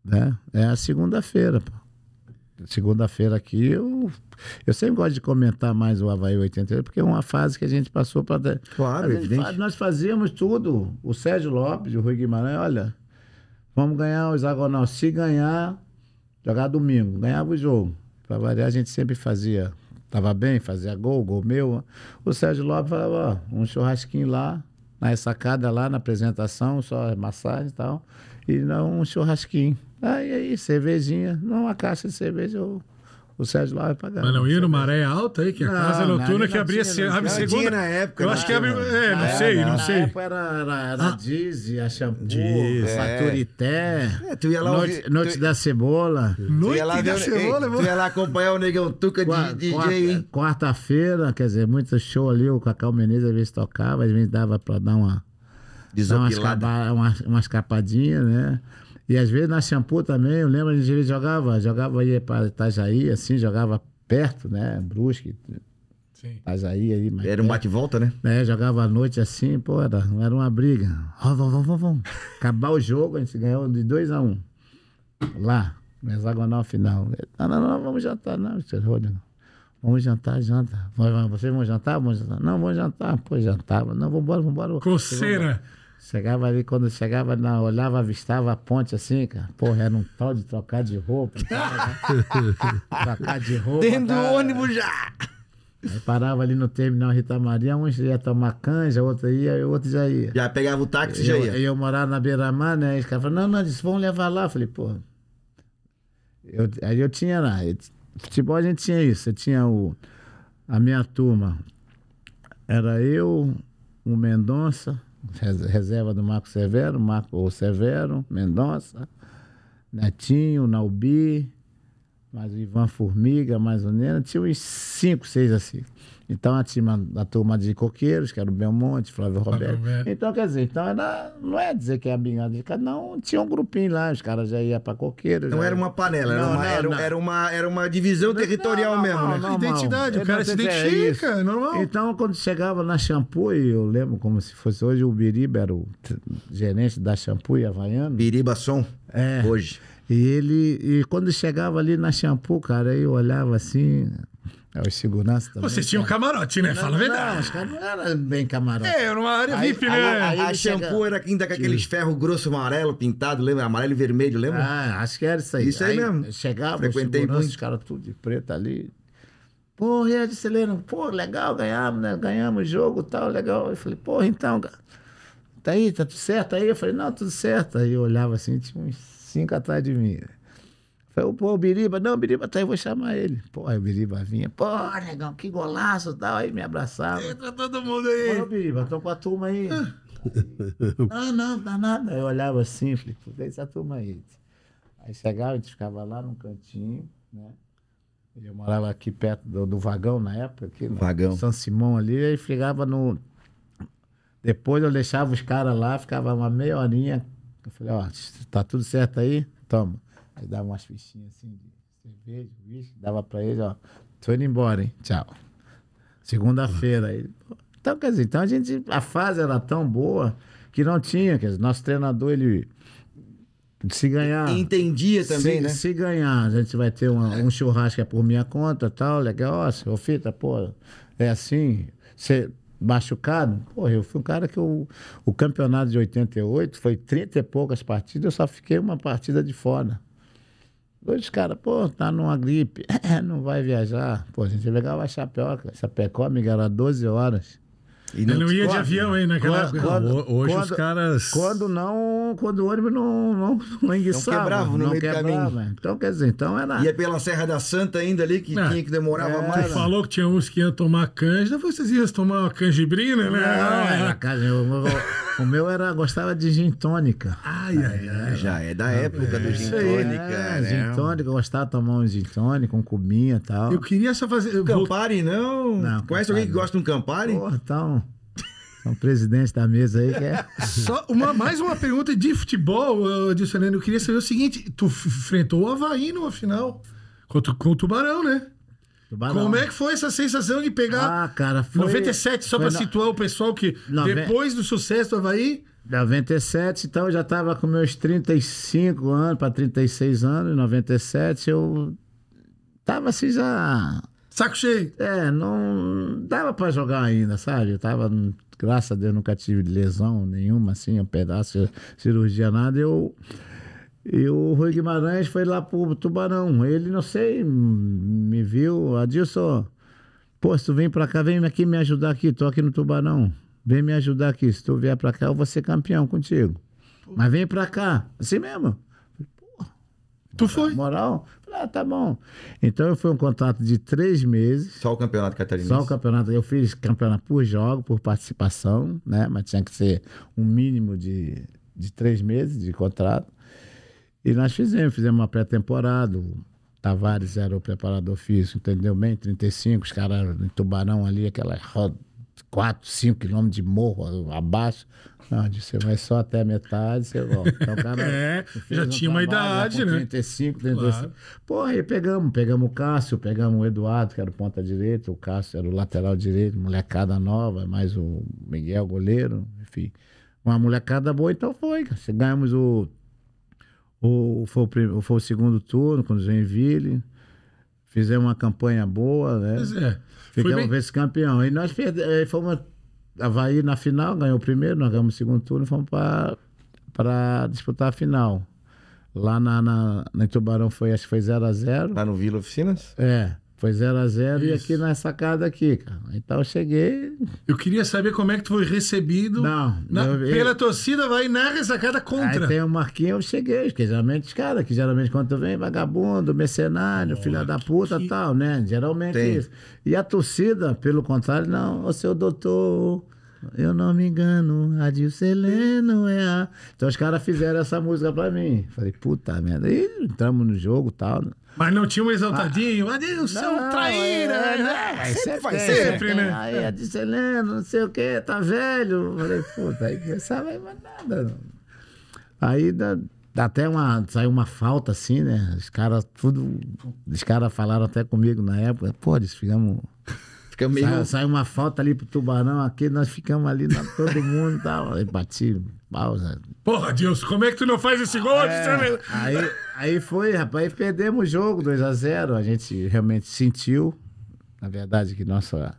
né? É a segunda-feira, pô segunda-feira aqui, eu, eu sempre gosto de comentar mais o Havaí 83, porque é uma fase que a gente passou para. Claro, gente, Nós fazíamos tudo. O Sérgio Lopes, o Rui Guimarães, olha, vamos ganhar o hexagonal. Se ganhar, jogar domingo, ganhava o jogo. Para variar, a gente sempre fazia. Tava bem, fazia gol, gol meu. O Sérgio Lopes falava, ó, um churrasquinho lá, na sacada lá, na apresentação, só massagem e tal. E não um churrasquinho. Aí, aí, cervejinha. Não, a caixa de cerveja o O Sérgio lá vai pagar. Mas não ia no Maré Alta aí, que é a casa noturna que abria tinha, abre não segunda. na época. Eu acho que abriu... É, não sei, não, sei. Na época era, era, era ah. Dizzy, a Shampoo, Diz. É. Faturité, é. tu ia lá Noite, noite tu... da Cebola. Noite lá, da Cebola, mano. Tu ia lá acompanhar o Negão Tuca de DJ, hein? Quarta-feira, quer dizer, muito show ali, o Cacau Menezes às vezes tocava, às vezes dava pra dar uma... Desopilada. Dar uma, né? uma, uma escapadinha, né? E às vezes na shampoo também, eu lembro, a gente jogava, jogava aí para Itajaí, assim, jogava perto, né? Brusque. Sim. Itajaí aí. Mas era um bate-volta, né? É, jogava à noite assim, pô, era, era uma briga. Ó, vamos, vamos, vamos. Acabar o jogo, a gente ganhou de 2 a 1 um. Lá, no hexagonal final. Não, não, não, vamos jantar, não, senhor Rodrigo. Né? Vamos jantar, janta. Vocês vão jantar? Vamos jantar. Não, vamos jantar. Pô, jantava. Não, vamos embora, vamos embora. Coceira. Chegava ali, quando chegava, na, olhava, avistava a ponte assim, cara. Porra, era um tal de trocar de roupa. Cara, trocar de roupa. Dentro cara. do ônibus já! Aí parava ali no terminal Rita Maria, um ia tomar canja, outro ia, outro já ia. Já pegava o táxi e já ia. aí eu, eu morava na beira-mar, né? E os caras falavam, não, não, eles vão levar lá. Eu falei, porra. Eu, aí eu tinha lá. Futebol a gente tinha isso. Eu tinha o, a minha turma. Era eu, o Mendonça, reserva do Marco Severo, Marco Severo, Mendonça, Netinho, Naubi, mais o Ivan Formiga, mais o Nena, tinha uns cinco, seis assim. Então a, tima, a turma de coqueiros, que era o Belmonte, Flávio Roberto. Então, quer dizer, então era, não é dizer que é a bingada de cada não, tinha um grupinho lá, os caras já iam para coqueiros. Não era uma panela, era, não, uma, não, era, não. era, uma, era uma divisão territorial mesmo, né? Normal. Identidade, o cara se é identifica, é normal. Então, quando chegava na shampoo, eu lembro como se fosse hoje o Biriba, era o gerente da shampoo e Havaiano. Biriba Som, é. hoje. E ele, e quando chegava ali na shampoo, cara, eu olhava assim, é, os seguranças também. Vocês tinham um camarote, né? Não, Fala a verdade. Não, os caras não eram bem camarote. É, era uma área VIP, né? A, a, a, a shampoo chega... era ainda com aqueles ferro grosso amarelo pintado, lembra? Amarelo e vermelho, lembra? Ah, acho que era isso aí. Isso aí, aí mesmo. Chegava, Frequentei muito. os caras tudo de preto ali. Pô, e eles Heleno, pô, legal, ganhamos, né? Ganhamos o jogo e tal, legal. Eu falei, pô, então, cara, tá aí, tá tudo certo aí? Eu falei, não, tudo certo. Aí eu olhava assim, tinha uns cinco atrás de mim. Falei, pô, o Biriba, não, o Biriba tá aí, vou chamar ele. Pô, aí o Biriba vinha, pô, negão, que golaço e tal. Aí me abraçava. Entra todo mundo aí. Pô, Biriba, tô com a turma aí. ah, não, ah, não dá nada. Eu olhava assim, falei, tem essa turma aí. Aí chegava, a gente ficava lá num cantinho, né? Eu morava aqui perto do, do vagão na época, aqui no né? vagão. São Simão ali, aí ficava no. Depois eu deixava os caras lá, ficava uma meia horinha, eu falei, ó, tá tudo certo aí? Toma. Aí dava umas fichinhas assim de cerveja, bicho, dava pra ele, ó, tô indo embora, hein? Tchau. Segunda-feira. aí então, quer dizer, então a gente. A fase era tão boa que não tinha. Quer dizer, nosso treinador, ele. Se ganhar. Entendia também, se, né? Se ganhar, a gente vai ter uma, um churrasco é por minha conta tal, legal. Ô, oh, fita, pô, é assim. Você machucado. Porra, eu fui um cara que eu, o campeonato de 88 foi 30 e poucas partidas, eu só fiquei uma partida de fora. Dois caras, pô, tá numa gripe, não vai viajar. Pô, a gente vai legal a Chapecó, Chapecó, amiga, era 12 horas. E não, não ia de avião, hein, naquela quando, época. Quando, hoje quando, os caras. Quando não, quando o ônibus não, não, não enguiçava. Não quebrava no meio do caminho. Então, quer dizer, então era. Ia é pela Serra da Santa ainda ali, que tinha que demorava mais. Você falou que tinha uns que iam tomar canja, vocês iam tomar uma canjibrina, né? Não, era né? canja. O meu era gostava de gin tônica. Ai, ai, ai. É, já é da ah, época é, do gin tônica. É, né? Gin tônica, gostava de tomar um gin tônica, um cubinha e tal. Eu queria só fazer. Campari, vou... não? não Conhece alguém que gosta de um Campari? Porra, então. um então, presidente da mesa aí que é. Só uma, mais uma pergunta de futebol, Adilson, Eu queria saber o seguinte: tu enfrentou o Havaí no final? Contra, com o Tubarão, né? Tipo, Como é que foi essa sensação de pegar ah, cara, foi, 97, só para na... situar o pessoal que depois do sucesso do Havaí... 97, então eu já tava com meus 35 anos para 36 anos, em 97 eu tava assim já... Saco cheio. É, não dava para jogar ainda, sabe? Eu tava, graças a Deus, nunca tive lesão nenhuma, assim, um pedaço, cirurgia, nada. Eu e o Rui Guimarães foi lá pro Tubarão. Ele, não sei, me viu, Adilson, pô, se tu vem pra cá, vem aqui me ajudar aqui, tô aqui no Tubarão. Vem me ajudar aqui, se tu vier pra cá, eu vou ser campeão contigo. Mas vem pra cá, assim mesmo. Pô, tu foi? Moral? Ah, tá bom. Então eu fui um contrato de três meses. Só o campeonato catarinense? Só o campeonato. Eu fiz campeonato por jogo, por participação, né? Mas tinha que ser um mínimo de, de três meses de contrato. E nós fizemos, fizemos uma pré-temporada. Tavares era o preparador físico, entendeu bem? 35, os caras em Tubarão ali, aquela roda, 4, 5 quilômetros de morro abaixo. Não, você vai só até a metade, você volta. Então, cara, é, já um tinha uma idade, né? 35, 35. Claro. Porra, aí pegamos, pegamos o Cássio, pegamos o Eduardo, que era o ponta direito, o Cássio era o lateral direito, molecada nova, mais o Miguel goleiro, enfim. Uma molecada boa, então foi. Ganhamos o ou foi o, primeiro, ou foi o segundo turno com o Joinville. Fizemos uma campanha boa, né? Pois é. Ficamos vice-campeão. E nós perdemos, eh, fomos Havaí na final, ganhou o primeiro, nós ganhamos o segundo turno e fomos para disputar a final. Lá na, na, na Tubarão foi, acho que foi 0x0. Lá no Vila Oficinas? É. Foi 0x0 zero, zero e aqui na é sacada aqui, cara. Então eu cheguei. Eu queria saber como é que tu foi recebido. Não. Na, eu, pela eu, torcida vai na ressacada contra. Aí tem o um Marquinhos, eu cheguei, geralmente os caras, que geralmente quando tu vem, vagabundo, mercenário, filha da puta que... tal, né? Geralmente tem. isso. E a torcida, pelo contrário, não, o seu doutor, eu não me engano, Adil Seleno é a. Então os caras fizeram essa música pra mim. Falei, puta merda. E entramos no jogo e tal. Né? Mas não tinha um exaltadinho? Ah, Adil, seu não, traíra! É, né? É, sempre, sempre faz sempre, sempre né? Aí Adil Seleno, não sei o quê, tá velho. Falei, puta, aí começava aí mais nada. Aí dá até uma, saiu uma falta assim, né? Os caras, tudo. Os caras falaram até comigo na época, pô, desfigamos. Fica meio. Sai, sai, uma falta ali pro tubarão aqui, nós ficamos ali, na, todo mundo tal. Tá, aí bati pausa. Porra, Deus, como é que tu não faz esse gol? É, aí, aí foi, rapaz, aí perdemos o jogo 2x0. A, a, gente realmente sentiu, na verdade, que nossa.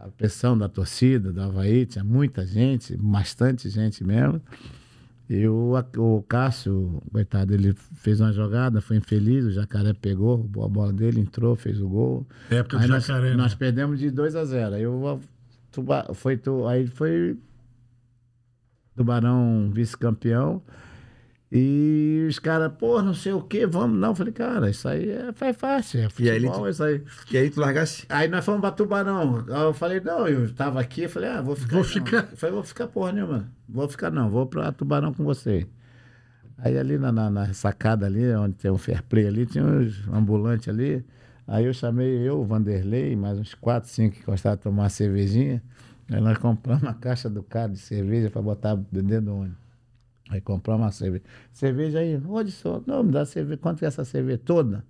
A pressão da torcida, do Havaí, tinha muita gente, bastante gente mesmo. E o, o Cássio, coitado, ele fez uma jogada, foi infeliz, o Jacaré pegou, roubou a bola dele, entrou, fez o gol. época aí do nós, Jacaré, né? Nós perdemos de 2 a 0 Aí, eu, foi, aí foi Tubarão vice-campeão. E os caras, pô, não sei o que, vamos não. falei, cara, isso aí é, é fácil, é futebol, e aí, tu, isso aí. E aí tu largasse? Aí nós fomos pra Tubarão. eu falei, não, eu tava aqui, eu falei, ah, vou ficar. Vou não. ficar. Eu falei, vou ficar porra nenhuma. Vou ficar não, vou pra Tubarão com você. Aí ali na, na, na sacada ali, onde tem um fair play ali, tinha uns ambulantes ali. Aí eu chamei eu, o Vanderlei, mais uns quatro, cinco que gostavam de tomar uma cervejinha. Aí nós compramos uma caixa do cara de cerveja para botar dentro do ônibus. Aí compramos uma cerveja. Cerveja aí, onde só? Não, me dá cerveja. Quanto é essa cerveja toda?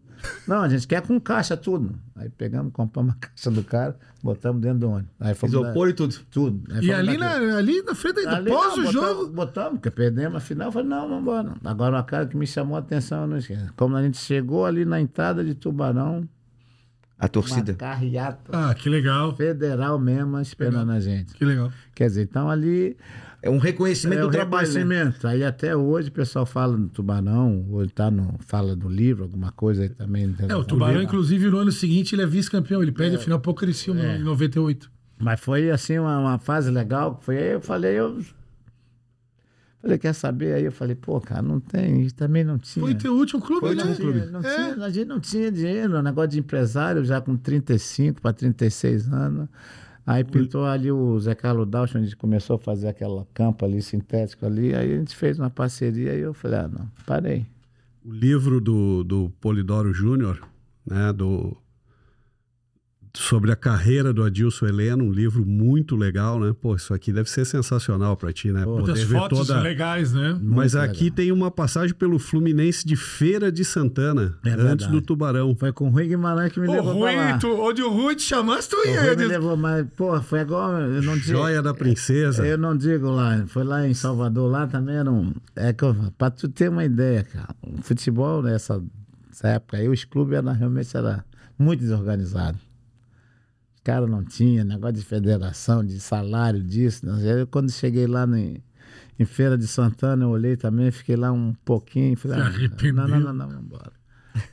Não, a gente quer com caixa tudo. Aí pegamos, compramos a caixa do cara, botamos dentro do ônibus. Aí fomos Isopor e tudo. Tudo. Aí e ali na, ali na frente, ali, pós não, o jogo. Botamos, porque perdemos a final. Falei, não, vamos embora. Agora uma cara que me chamou a atenção, não esqueço. Como a gente chegou ali na entrada de Tubarão. A torcida. Uma carreata. Ah, que legal. Federal mesmo, esperando legal. a gente. Que legal. Quer dizer, então ali é um reconhecimento é, do um trabalho. Né? Aí até hoje o pessoal fala no Tubarão, ou tá no, fala no livro, alguma coisa aí também. Né? É, o Tubarão, livro. inclusive, no ano seguinte ele é vice-campeão, ele perde é, a final pro é. em 98. Mas foi assim uma, uma fase legal, foi aí eu falei, eu Falei, quer saber? Aí eu falei, pô, cara, não tem, e também não tinha. Foi teu último clube, Foi né? Último clube. É. Não é. tinha, a gente não tinha dinheiro, um negócio de empresário já com 35 para 36 anos. Aí pintou ali o Zé Carlos Dalton, a gente começou a fazer aquela campa ali, sintético ali. Aí a gente fez uma parceria e eu falei, ah, não, parei. O livro do, do Polidoro Júnior, né, do sobre a carreira do Adilson Heleno, um livro muito legal, né? Pô, isso aqui deve ser sensacional para ti, né? Pô, ver fotos toda... legais, né? Mas muito aqui legal. tem uma passagem pelo Fluminense de Feira de Santana, é antes verdade. do Tubarão. Foi com o Rui Guimarães que me o levou Rui, pra lá. Tu, onde o Rui te chamasse, tu ia. O Rui me levou, mas, pô, foi agora, eu não digo... Joia da Princesa. Eu não digo lá, foi lá em Salvador, lá também era um... É que eu, pra tu ter uma ideia, cara, o futebol nessa, época aí, os clubes realmente era muito desorganizado cara não tinha negócio de federação, de salário, disso. Eu, quando cheguei lá em, em, Feira de Santana, eu olhei também, fiquei lá um pouquinho. Falei, ah, não, não, não, não, vamos embora.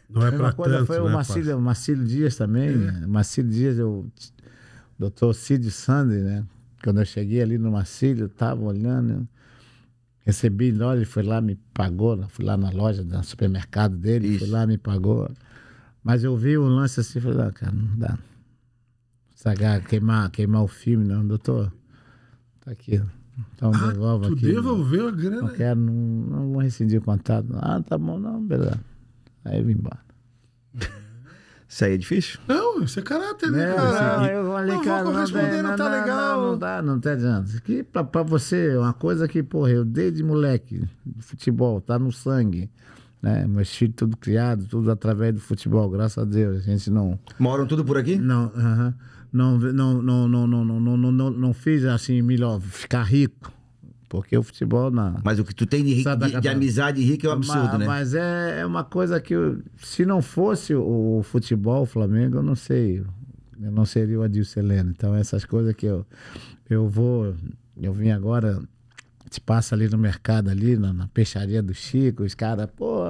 Não é para tanto, Foi né, o Marcílio, Marcílio Dias também. É. Né? Marcílio Dias, eu, o doutor Cid Sandri, né? Quando eu cheguei ali no Marcílio, tava olhando... Recebi loja, ele foi lá, me pagou. Fui lá na loja, no supermercado dele, Isso. lá, me pagou. Mas eu vi um lance assim, falei, cara, não dá estragar, queimar, queimar o filme, não, doutor. Tá aqui. Então ah, devolve tu aqui. Devolveu a grana? Não quero, não, não vou rescindir o contrato. Ah, tá bom, não, beleza. Aí eu vim embora. Isso aí é difícil? Não, isso é caráter, né? cara? Não, eu falei, não cara, vou corresponder, não, não, tá legal. Não, não dá, não tá adianta. Que pra, pra você, é uma coisa que, porra, eu desde moleque, futebol, tá no sangue. Né? Meus filhos tudo criado, tudo através do futebol, graças a Deus. A gente não. Moram tudo por aqui? Não, aham. Uh -huh não, não, não, não, não, não, não, não, não fiz assim, melhor, ficar rico. Porque o futebol na. Mas o que tu tem de, rico, de, de amizade rica é um absurdo, mas, né? Mas é, é uma coisa que, eu, se não fosse o, o futebol, o Flamengo, eu não sei. Eu não seria o Adilson Helena. Então, essas coisas que eu, eu vou. Eu vim agora gente passa ali no mercado, ali na, na peixaria do Chico, os caras, pô,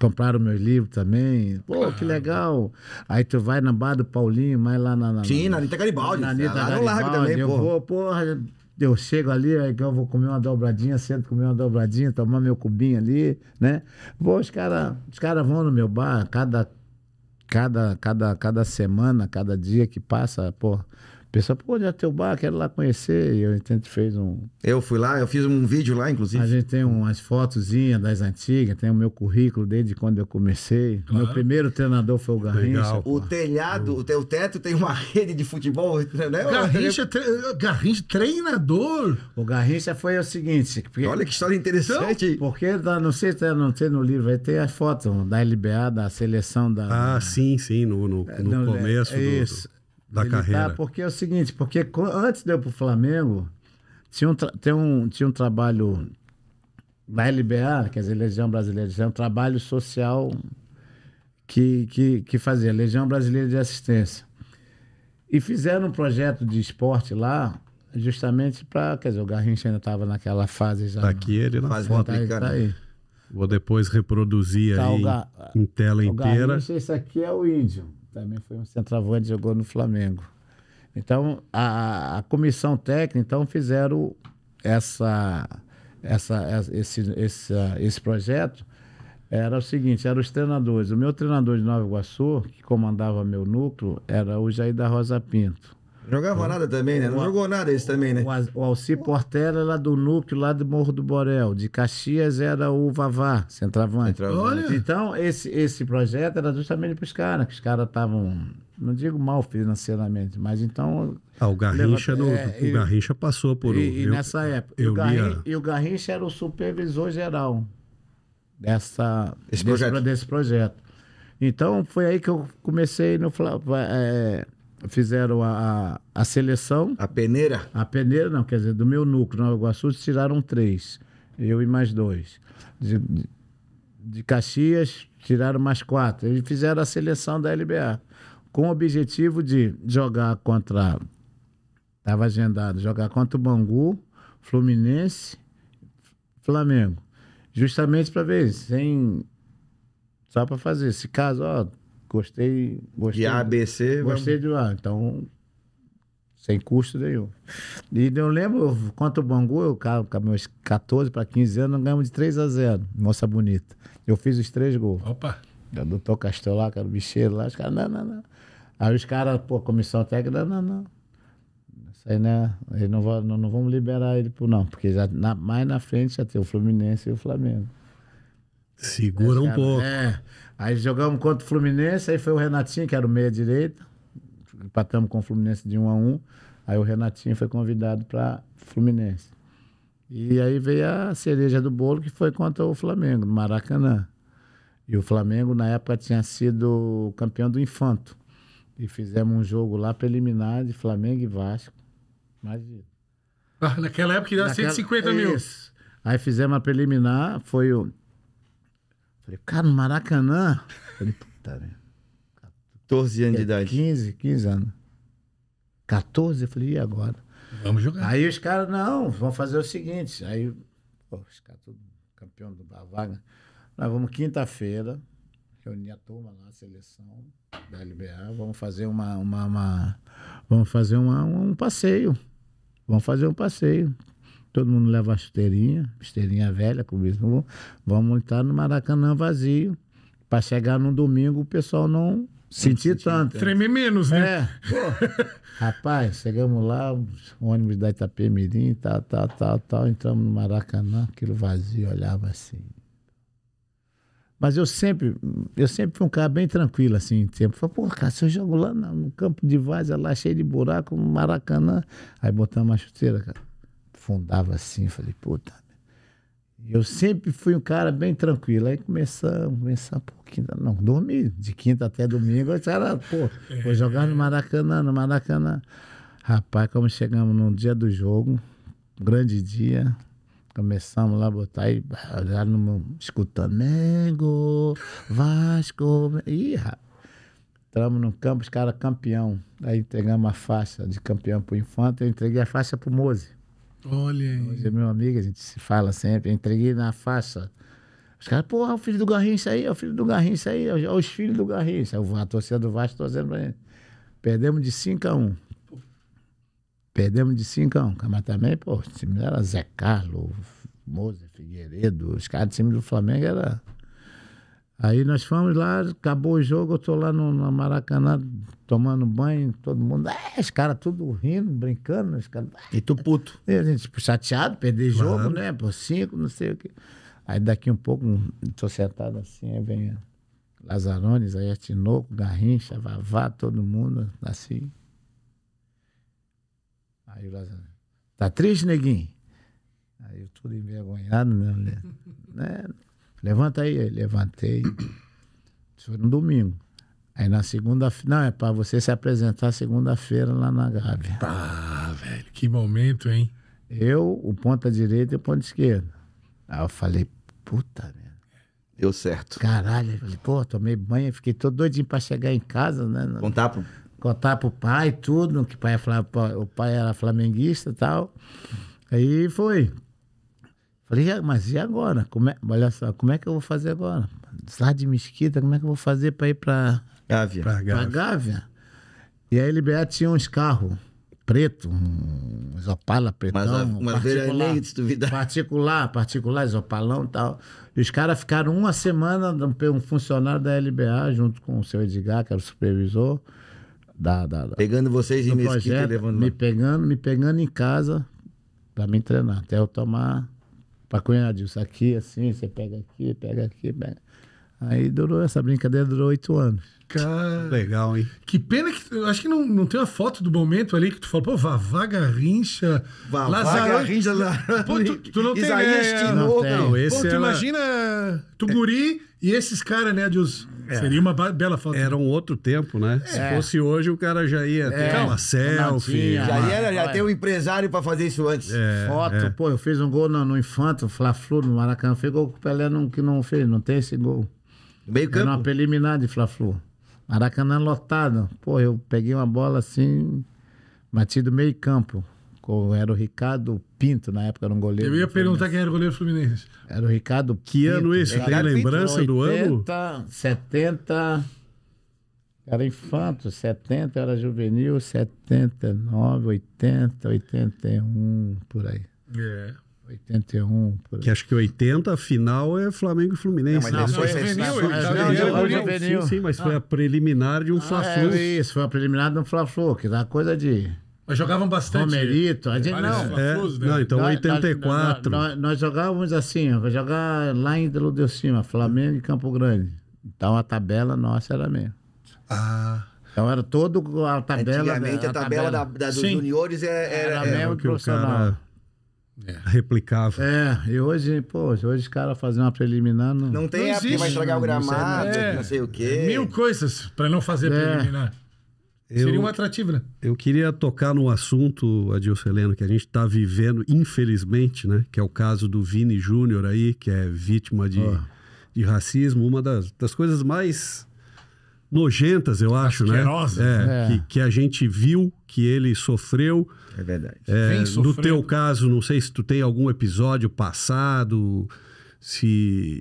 compraram meus livros também. Pô, claro. que legal. Aí tu vai na Bar do Paulinho, mais lá na. na Sim, na Anitta Garibaldi. Na Anitta Garibaldi. Lá no também, eu pô. vou, porra, eu chego ali, aí que eu vou comer uma dobradinha, sento comer uma dobradinha, tomar meu cubinho ali, né? Pô, os caras os cara vão no meu bar, cada cada, cada, cada semana, cada dia que passa, pô, pessoal, pô, já teu bar, quero lá conhecer. E a gente fez um. Eu fui lá, eu fiz um vídeo lá, inclusive. A gente tem umas fotozinhas das antigas, tem o meu currículo desde quando eu comecei. Claro. Meu primeiro treinador foi o Garrincha. Legal, o telhado, o o teto tem uma rede de futebol, né? Garrincha, tre... Garrincha treinador. O Garrincha foi o seguinte. Porque... Olha que história interessante. Então, porque não sei se é, não tem no livro, aí tem as fotos da LBA, da seleção da. Ah, sim, sim, no, no, no, é, no começo. É, do, isso da carreira. Porque é o seguinte, porque antes de eu ir pro Flamengo, tinha um, tem um, tinha um trabalho na LBA, quer dizer, Legião Brasileira, tinha é um trabalho social que, que, que fazia, Legião Brasileira de Assistência. E fizeram um projeto de esporte lá, justamente para. Quer dizer, o Garrincha ainda estava naquela fase já. Tá aqui ele na foto. Tá aí, tá aí. Vou depois reproduzir tá aí em tela o inteira. Garrincha, esse aqui é o índio também foi um centroavante, jogou no Flamengo. Então, a, a comissão técnica, então, fizeram essa, essa, esse, esse, esse projeto. Era o seguinte, eram os treinadores. O meu treinador de Nova Iguaçu, que comandava meu núcleo, era o Jair da Rosa Pinto. Jogava hum. nada também, né? Não jogou nada esse também, né? O, o Alci Portela lá do núcleo, lá do Morro do Borel. De Caxias era o Vavá, centroavante. centroavante. Então, esse, esse projeto era justamente para os caras, que os caras estavam não digo mal financeiramente, mas então. Ah, o Garrincha, é, o e, passou por. E, e eu, nessa época. Eu o lia... E o Garrincha era o supervisor geral dessa, Esse desse, projeto. desse projeto. Então, foi aí que eu comecei no. É, fizeram a, a, a, seleção. A peneira? A peneira, não, quer dizer, do meu núcleo, Nova Iguaçu, tiraram três, eu e mais dois. De, de Caxias, tiraram mais quatro. Eles fizeram a seleção da LBA, com o objetivo de jogar contra. Estava agendado jogar contra o Bangu, Fluminense, Flamengo. Justamente para ver, sem. Só para fazer. Se caso, ó, Gostei, gostei. De ABC? Gostei vamos... de lá. Então, sem custo nenhum. E eu lembro, contra o Bangu, eu com meus 14 para 15 anos, ganhamos de 3 a 0 Moça Bonita. Eu fiz os três gols. Opa! Do doutor Castelar, que era o bicheiro lá, os caras, não, não, não. Aí os caras, pô, comissão técnica, não, não, não. Isso aí, né? Aí não, vai, não, não vamos liberar ele, não, porque já, na, mais na frente já tem o Fluminense e o Flamengo. Segura um é pouco. É. Aí jogamos contra o Fluminense, aí foi o Renatinho, que era o meia-direita. Empatamos com o Fluminense de 1 um a 1 um. Aí o Renatinho foi convidado para Fluminense. E aí veio a cereja do bolo, que foi contra o Flamengo, no Maracanã. E o Flamengo, na época, tinha sido campeão do Infanto. E fizemos um jogo lá preliminar de Flamengo e Vasco. Imagina. Ah, naquela época que dava Naquela... 150 mil. Isso. Aí fizemos a preliminar, foi o Falei, cara, no Maracanã? Falei, puta, né? 14 anos de é, idade. 15, 15 anos. 14? Eu falei, e agora? Vamos jogar. Aí os caras, não, vão fazer o seguinte. Aí, pô, os caras, tudo campeão do Bavaga. Nós vamos quinta-feira, reunir a turma lá, a seleção da LBA, vamos fazer uma. uma, uma vamos fazer uma, um passeio. Vamos fazer um passeio todo mundo leva uma chuteirinha, chuteirinha velha, com isso, vamos entrar no Maracanã vazio, para chegar no domingo o pessoal não sentir senti tanto. treme Tremer menos, né? É. Rapaz, chegamos lá, ônibus da Itapemirim, tal, tal, tal, tal, entramos no Maracanã, aquilo vazio, olhava assim. Mas eu sempre, eu sempre fui um cara bem tranquilo, assim, em tempo. Falei, pô, cara, se eu jogo lá no, campo de várzea, lá cheio de buraco, no Maracanã. Aí botamos uma chuteira, cara afundava assim, falei, puta. Eu sempre fui um cara bem tranquilo. Aí começamos, começamos, pô, quinta, tá, não, dormi de quinta até domingo. Os caras, pô, vou jogar no é. Maracanã, no Maracanã. Rapaz, como chegamos no dia do jogo, grande dia, começamos lá a botar e olhar ah, no meu, escutando Mengo, Vasco. Ih, rapaz. entramos no campo, os caras campeão. Aí entregamos a faixa de campeão pro Infante, eu entreguei a faixa pro Mose. Olha aí. Hoje é meu amigo, a gente se fala sempre. entreguei na faixa. Os caras, pô, é o filho do Garrincha aí, é o filho do Garrincha aí, é os filhos do Garrincha. A torcida do Vasco torcendo pra gente. Perdemos de 5 a 1. Um. Perdemos de 5 a 1. Um. Mas também, pô, o time era Zé Carlos, Moza, Figueiredo. Os caras do time do Flamengo era Aí nós fomos lá, acabou o jogo, eu tô lá no, no Maracanã tomando banho, todo mundo, é, os caras tudo rindo, brincando, os caras. E tu puto. E a gente tipo, chateado, perder jogo, né? Por cinco, não sei o quê. Aí daqui um pouco, tô sentado assim, aí vem Lazarones, aí é Tinoco, Garrincha, Vavá, todo mundo, assim. Aí o Lazarones, tá triste, neguinho? Aí eu tudo envergonhado, né? né? Levanta aí, levantei. Isso foi no domingo. Aí na segunda-feira. Não, é para você se apresentar segunda-feira lá na Gávea. Pá, velho, que momento, hein? Eu, o ponta direita e o ponta esquerda. Aí eu falei, puta, velho. Deu certo. Caralho, eu falei, pô, tomei banho, fiquei todo doidinho pra chegar em casa, né? Contar pro. Contar pro pai tudo, que o pai, o pai era flamenguista e tal. Aí foi. Falei, mas e agora? Como é, olha só, como é que eu vou fazer agora? Sá de mesquita, como é que eu vou fazer para ir para Gávea. Gávea. Gávea. E a LBA tinha uns carros preto, uns opala pretão. Mas, a, mas particular, se duvidar. Particular, particular, opalão e tal. E os caras ficaram uma semana, um funcionário da LBA, junto com o seu Edgar, que era o supervisor. Da, da, da pegando vocês em Mesquita levando... Me pegando, me pegando em casa para me treinar, até eu tomar maconha, Adilson, aqui assim, você pega aqui, pega aqui, pega. Aí durou, essa brincadeira durou oito anos. Cara, Legal, hein? Que pena que. Eu acho que não, não tem uma foto do momento ali que tu falou, pô, Vavá Garrincha. Vavá Garrincha. Pô, tu, tu não tem. Isaías Tinoco. Não, não, esse pô, tu ela... É imagina tu guri e esses caras, né, de os... É. Seria uma bela foto. Era um outro tempo, né? É. Se fosse hoje, o cara já ia ter é. uma selfie. Já, ia, já tem um empresário pra fazer isso antes. É, foto, é. pô, eu fiz um gol no, no Infanto, Fla-Flu, no Maracanã. Fez gol que o Pelé não, que não fez, não tem esse gol. Meio campo? Era uma preliminar de Fla-Flu. Maracanã lotado. Pô, eu peguei uma bola assim, bati do meio campo com, era o Ricardo Pinto, na época era um goleiro. Eu ia perguntar quem era o goleiro Fluminense. Era o Ricardo Pinto. Que ano esse? Tem lembrança Pinto, 80, do ano? 70. Era infanto, 70, era juvenil, 79, 80, 81, por aí. É. 81. Por... aí. Que acho que 80, a final é Flamengo e Fluminense. Não, mas né? não, né? foi juvenil. É é sim, sim, mas ah. foi a preliminar de um ah, Fla-Flu. É, isso, foi a preliminar de um Fla-Flu, que dá coisa de mas jogavam bastante. Romerito, a é, gente não. É, né? Não, então 84. Nós, nós, jogávamos assim, jogar lá em Deludeu Cima, Flamengo e Campo Grande. Então a tabela nossa era mesmo. Ah. Então era toda a tabela. Antigamente a, a tabela, tabela. Da, da, dos juniores é, é, era, era, era mesmo era que profissional. O cara... Replicava. É, e hoje, pô, hoje os caras fazem uma preliminar. Não, não tem não época que vai estragar o gramado, é. não sei o quê. Mil coisas para não fazer é. preliminar. Eu, Seria um atrativo, né? Eu queria tocar num assunto, Adilson Heleno, que a gente está vivendo, infelizmente, né? Que é o caso do Vini Júnior aí, que é vítima de, oh. de racismo. Uma das, das coisas mais nojentas, eu acho, né? Asquerosas. né? É, é. Que, que, a gente viu que ele sofreu. É verdade. É, no teu caso, não sei se tu tem algum episódio passado se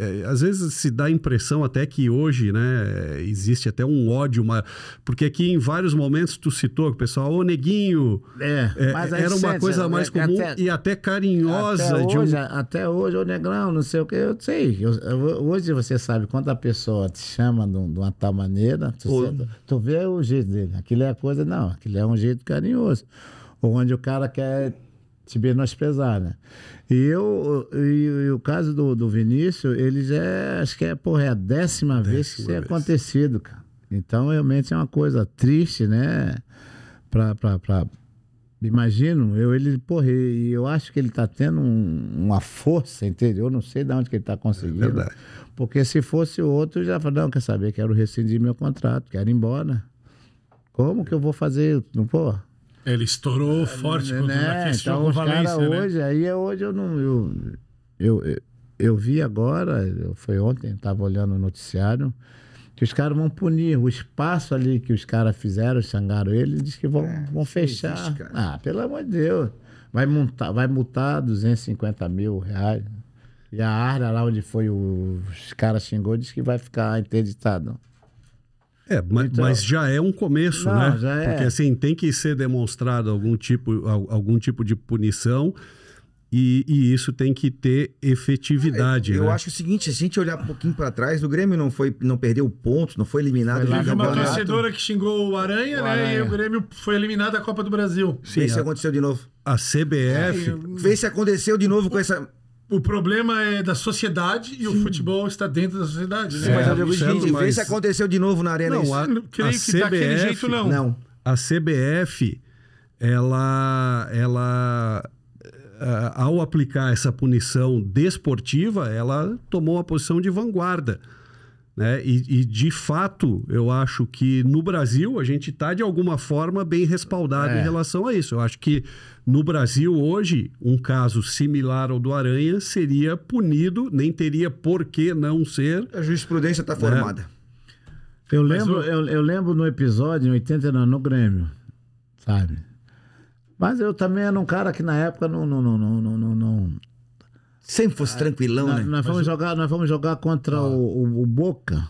é, às vezes se dá a impressão até que hoje né existe até um ódio uma, porque aqui em vários momentos tu citou o pessoal o neguinho é, é era uma coisa né, mais comum até, e até carinhosa até hoje, um... até hoje o negrão não sei o que eu sei eu, eu, hoje você sabe quando a pessoa te chama de, uma tal maneira tu, senta, tu vê o jeito dele aquilo é coisa não aquilo é um jeito carinhoso onde o cara quer se menosprezar, né? E, eu, e, e, o caso do, do Vinícius, ele já, é, acho que é, porra, é a décima, décima vez que isso é acontecido, cara. Então, realmente é uma coisa triste, né? Pra, pra, pra... Imagino, eu, ele, porra, e eu acho que ele tá tendo um, uma força interior, não sei de onde que ele tá conseguindo. É verdade. Porque se fosse outro, já falou, não, quer saber, quero rescindir meu contrato, quero ir embora. Como que eu vou fazer? Não, porra. Ele estourou é, forte né? o né? então, tá o cara né? hoje, aí é hoje eu não. Eu, eu, eu, vi agora, foi ontem, estava olhando o noticiário, que os caras vão punir. O espaço ali que os caras fizeram, xangaram ele, diz que vão, é, vão fechar. Existe, ah, pelo amor de Deus. Vai multar, vai multar 250 mil reais. E a área lá onde foi o, os caras xingou, diz que vai ficar interditado. É, mas, então, mas já é um começo, não, né? Já é. Porque assim, tem que ser demonstrado algum tipo, algum tipo de punição. E, e, isso tem que ter efetividade. É, eu, né? acho o seguinte, se a gente olhar um pouquinho para trás, o Grêmio não foi, não perdeu pontos, não foi eliminado. Foi teve uma torcedora que xingou o Aranha, o né? E o Grêmio foi eliminado da Copa do Brasil. Sim, Vê se aconteceu de novo. A CBF. É, eu... Vê se aconteceu de novo com essa o problema é da sociedade Sim. e o futebol está dentro da sociedade, né? É, mas, é, gente, mas... Vê se aconteceu de novo na Arena. Não, a, creio a que CBF, daquele jeito não. não. A CBF, ela, ela é, ao aplicar essa punição desportiva, ela tomou uma posição de vanguarda. Né? E, e, de fato, eu acho que no Brasil a gente está de alguma forma bem respaldado é. em relação a isso. Eu acho que no Brasil hoje, um caso similar ao do Aranha seria punido, nem teria por que não ser. A jurisprudência está né? formada. Né? Eu lembro, eu, eu, lembro no episódio, em 89, no Grêmio, sabe? Mas eu também era um cara que na época não, não, não, não, não, não Sempre fosse ah, tranquilão, nós, né? Nós fomos, jogar, nós vamos jogar contra ah. o, o, Boca,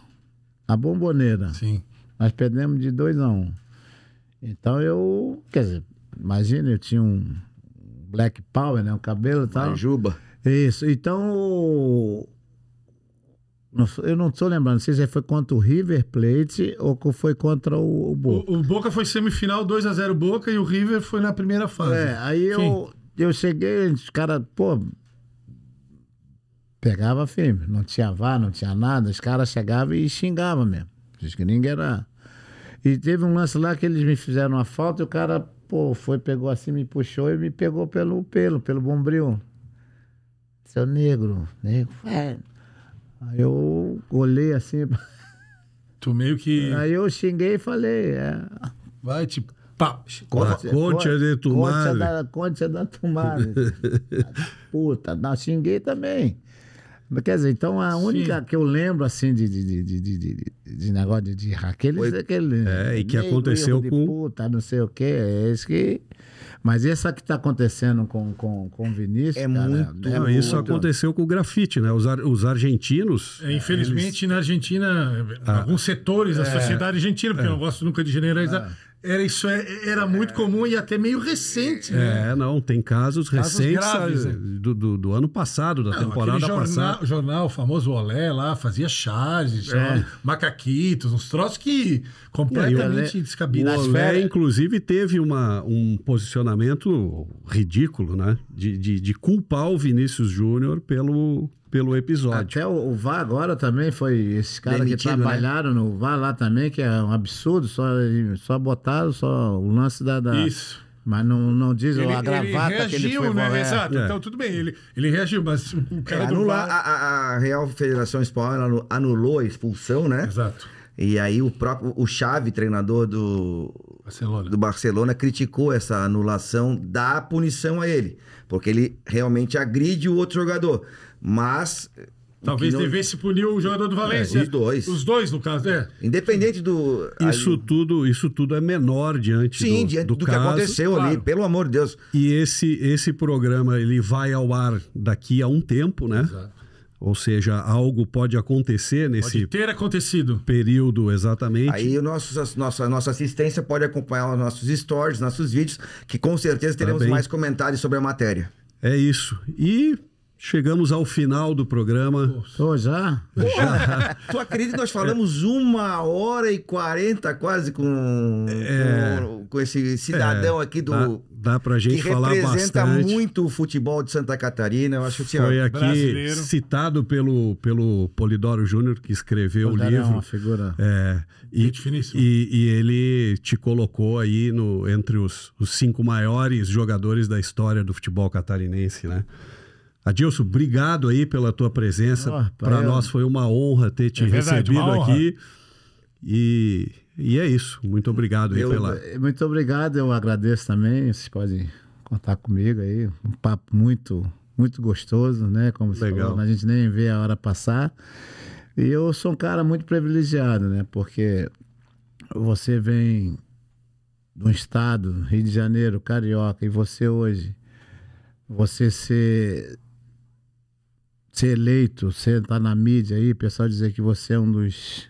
a Bomboneira. Sim. Nós perdemos de 2 a 1 um. Então eu, quer dizer, imagina, eu tinha um black power, né? Um cabelo e tal. Juba. Isso. Então, eu não estou lembrando, não sei se foi contra o River Plate ou foi contra o, o Boca. O, o, Boca foi semifinal 2 a 0 Boca e o River foi na primeira fase. É, aí eu, eu cheguei, os caras, pô, Pegava firme. Não tinha vá, não tinha nada. Os caras chegavam e xingavam mesmo. que ninguém era. E teve um lance lá que eles me fizeram uma falta e o cara, pô, foi, pegou assim, me puxou e me pegou pelo pelo, pelo bombril. Seu negro, negro, é. Aí eu olhei assim. Tu meio que. Aí eu xinguei e falei. É... Vai tipo, pá, conte, de tomada. Conte da, da tomada. Puta, não, xinguei também. Quer dizer, então a única que eu lembro assim de, de, de, de, negócio de, hack, aquele. É, é, e que aconteceu com. Puta, não sei o quê. É isso que. Mas essa que está acontecendo com, com, com o Vinícius. É cara, muito. É, é isso muito... aconteceu com o grafite, né? Os, ar, os argentinos. É, infelizmente, eles... na Argentina, ah, alguns setores da é. sociedade argentina, porque eu não gosto nunca de generalizar, ah. Era, isso é, era é. muito comum e até meio recente. É, né? É, não, tem casos, casos recentes graves, né? do, do, do, ano passado, da não, temporada jornal, passada. O jornal, o famoso Olé lá, fazia charges, é. macaquitos, uns troços que completamente descabidos. O Olé, inclusive, teve uma, um posicionamento ridículo, né? De, de, de culpar o Vinícius Júnior pelo pelo episódio. Até o, o VAR agora também foi. esse cara Demitido, que né? trabalharam né? no VAR lá também, que é um absurdo, só, só botaram só o lance da. da... Isso. Mas não, não diz ele, a gravata ele reagiu, que ele foi né? Exato. É. Então, tudo bem, ele, ele reagiu, mas o cara é, anula, VAR... a, a, Real Federação Espanhola anulou a expulsão, né? Exato. E aí o próprio o Xavi, treinador do Barcelona. do Barcelona, criticou essa anulação da punição a ele, porque ele realmente agride o outro jogador mas Talvez não... devesse punir o jogador do é, Valência. É, os dois. Os dois, no caso, é, é. Independente do. Isso, ali... tudo, isso tudo é menor diante Sim, do, diante do, do que aconteceu claro. ali, pelo amor de Deus. E esse, esse programa ele vai ao ar daqui a um tempo, né? Exato. Ou seja, algo pode acontecer nesse. Pode ter acontecido. Período, exatamente. Aí nosso, nossa, nossa assistência pode acompanhar os nossos stories, nossos vídeos, que com certeza teremos tá mais comentários sobre a matéria. É isso. E Chegamos ao final do programa. Oh, já? já. tu acredita que nós falamos uma hora e quarenta quase com, é, com, com, esse cidadão é, aqui do. Dá, dá pra gente falar bastante. representa muito o futebol de Santa Catarina. Eu acho que Foi aqui brasileiro. citado pelo, pelo Polidoro Júnior, que escreveu o livro. Uma figura. É, e, e, e, ele te colocou aí no, entre os, os cinco maiores jogadores da história do futebol catarinense, né? Adilson, obrigado aí pela tua presença. Oh, Para é- nós foi uma honra ter te é verdade, recebido aqui. E, e é isso. Muito obrigado aí eu, pela. É, muito obrigado, eu agradeço também. Vocês podem contar comigo aí. Um papo muito, muito gostoso, né? Como você Legal. Falou, a gente nem vê a hora passar. E eu sou um cara muito privilegiado, né? Porque você vem de um estado, Rio de Janeiro, carioca, e você hoje, você ser ser eleito, você tá na mídia aí, o pessoal dizer que você é um dos,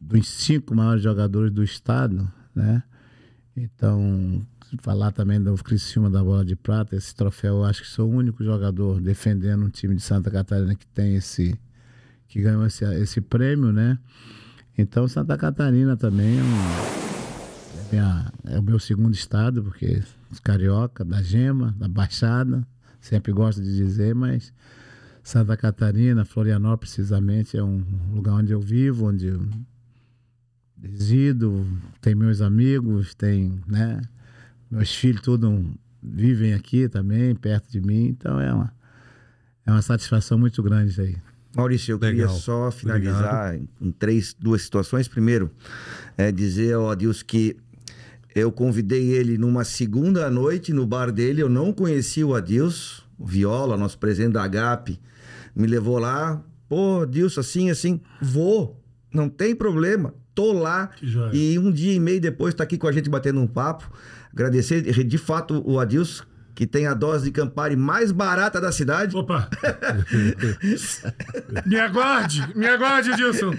dos cinco maiores jogadores do estado, né? Então, falar também do Criciúma da Bola de Prata, esse troféu, eu acho que sou o único jogador defendendo um time de Santa Catarina que tem esse que ganhou esse, esse prêmio, né? Então, Santa Catarina também é, um, é, minha, é o meu segundo estado, porque carioca, da Gema, da Baixada, sempre gosto de dizer, mas Santa Catarina, Florianópolis, precisamente, é um lugar onde eu vivo, onde eu resido, tem meus amigos, tem, né? Meus filhos todos vivem aqui também, perto de mim, então é uma, é uma satisfação muito grande isso aí. Maurício, eu Legal. queria só finalizar Obrigado. em três, duas situações. Primeiro, é dizer ao Adilson que eu convidei ele numa segunda noite no bar dele, eu não conhecia o Adilson, o Viola, nosso presidente da AGAP, me levou lá, pô, Dilson, assim, assim, vou, não tem problema, tô lá. E um dia e meio depois tá aqui com a gente batendo um papo. Agradecer de fato o Adilson, que tem a dose de Campari mais barata da cidade. Opa! me aguarde, me aguarde, Dilson!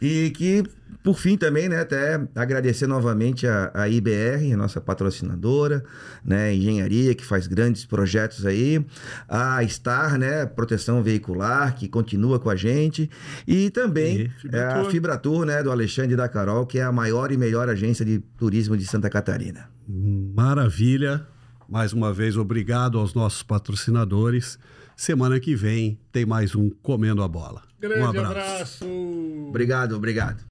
E que por fim, também, né, até agradecer novamente a, a IBR, a nossa patrocinadora, né, engenharia, que faz grandes projetos aí, a Star, né, proteção veicular, que continua com a gente, e também e é, Fibratur. a Fibratur, né, do Alexandre da Carol, que é a maior e melhor agência de turismo de Santa Catarina. Maravilha. Mais uma vez, obrigado aos nossos patrocinadores. Semana que vem tem mais um Comendo a Bola. Grande um abraço. abraço. Obrigado, obrigado.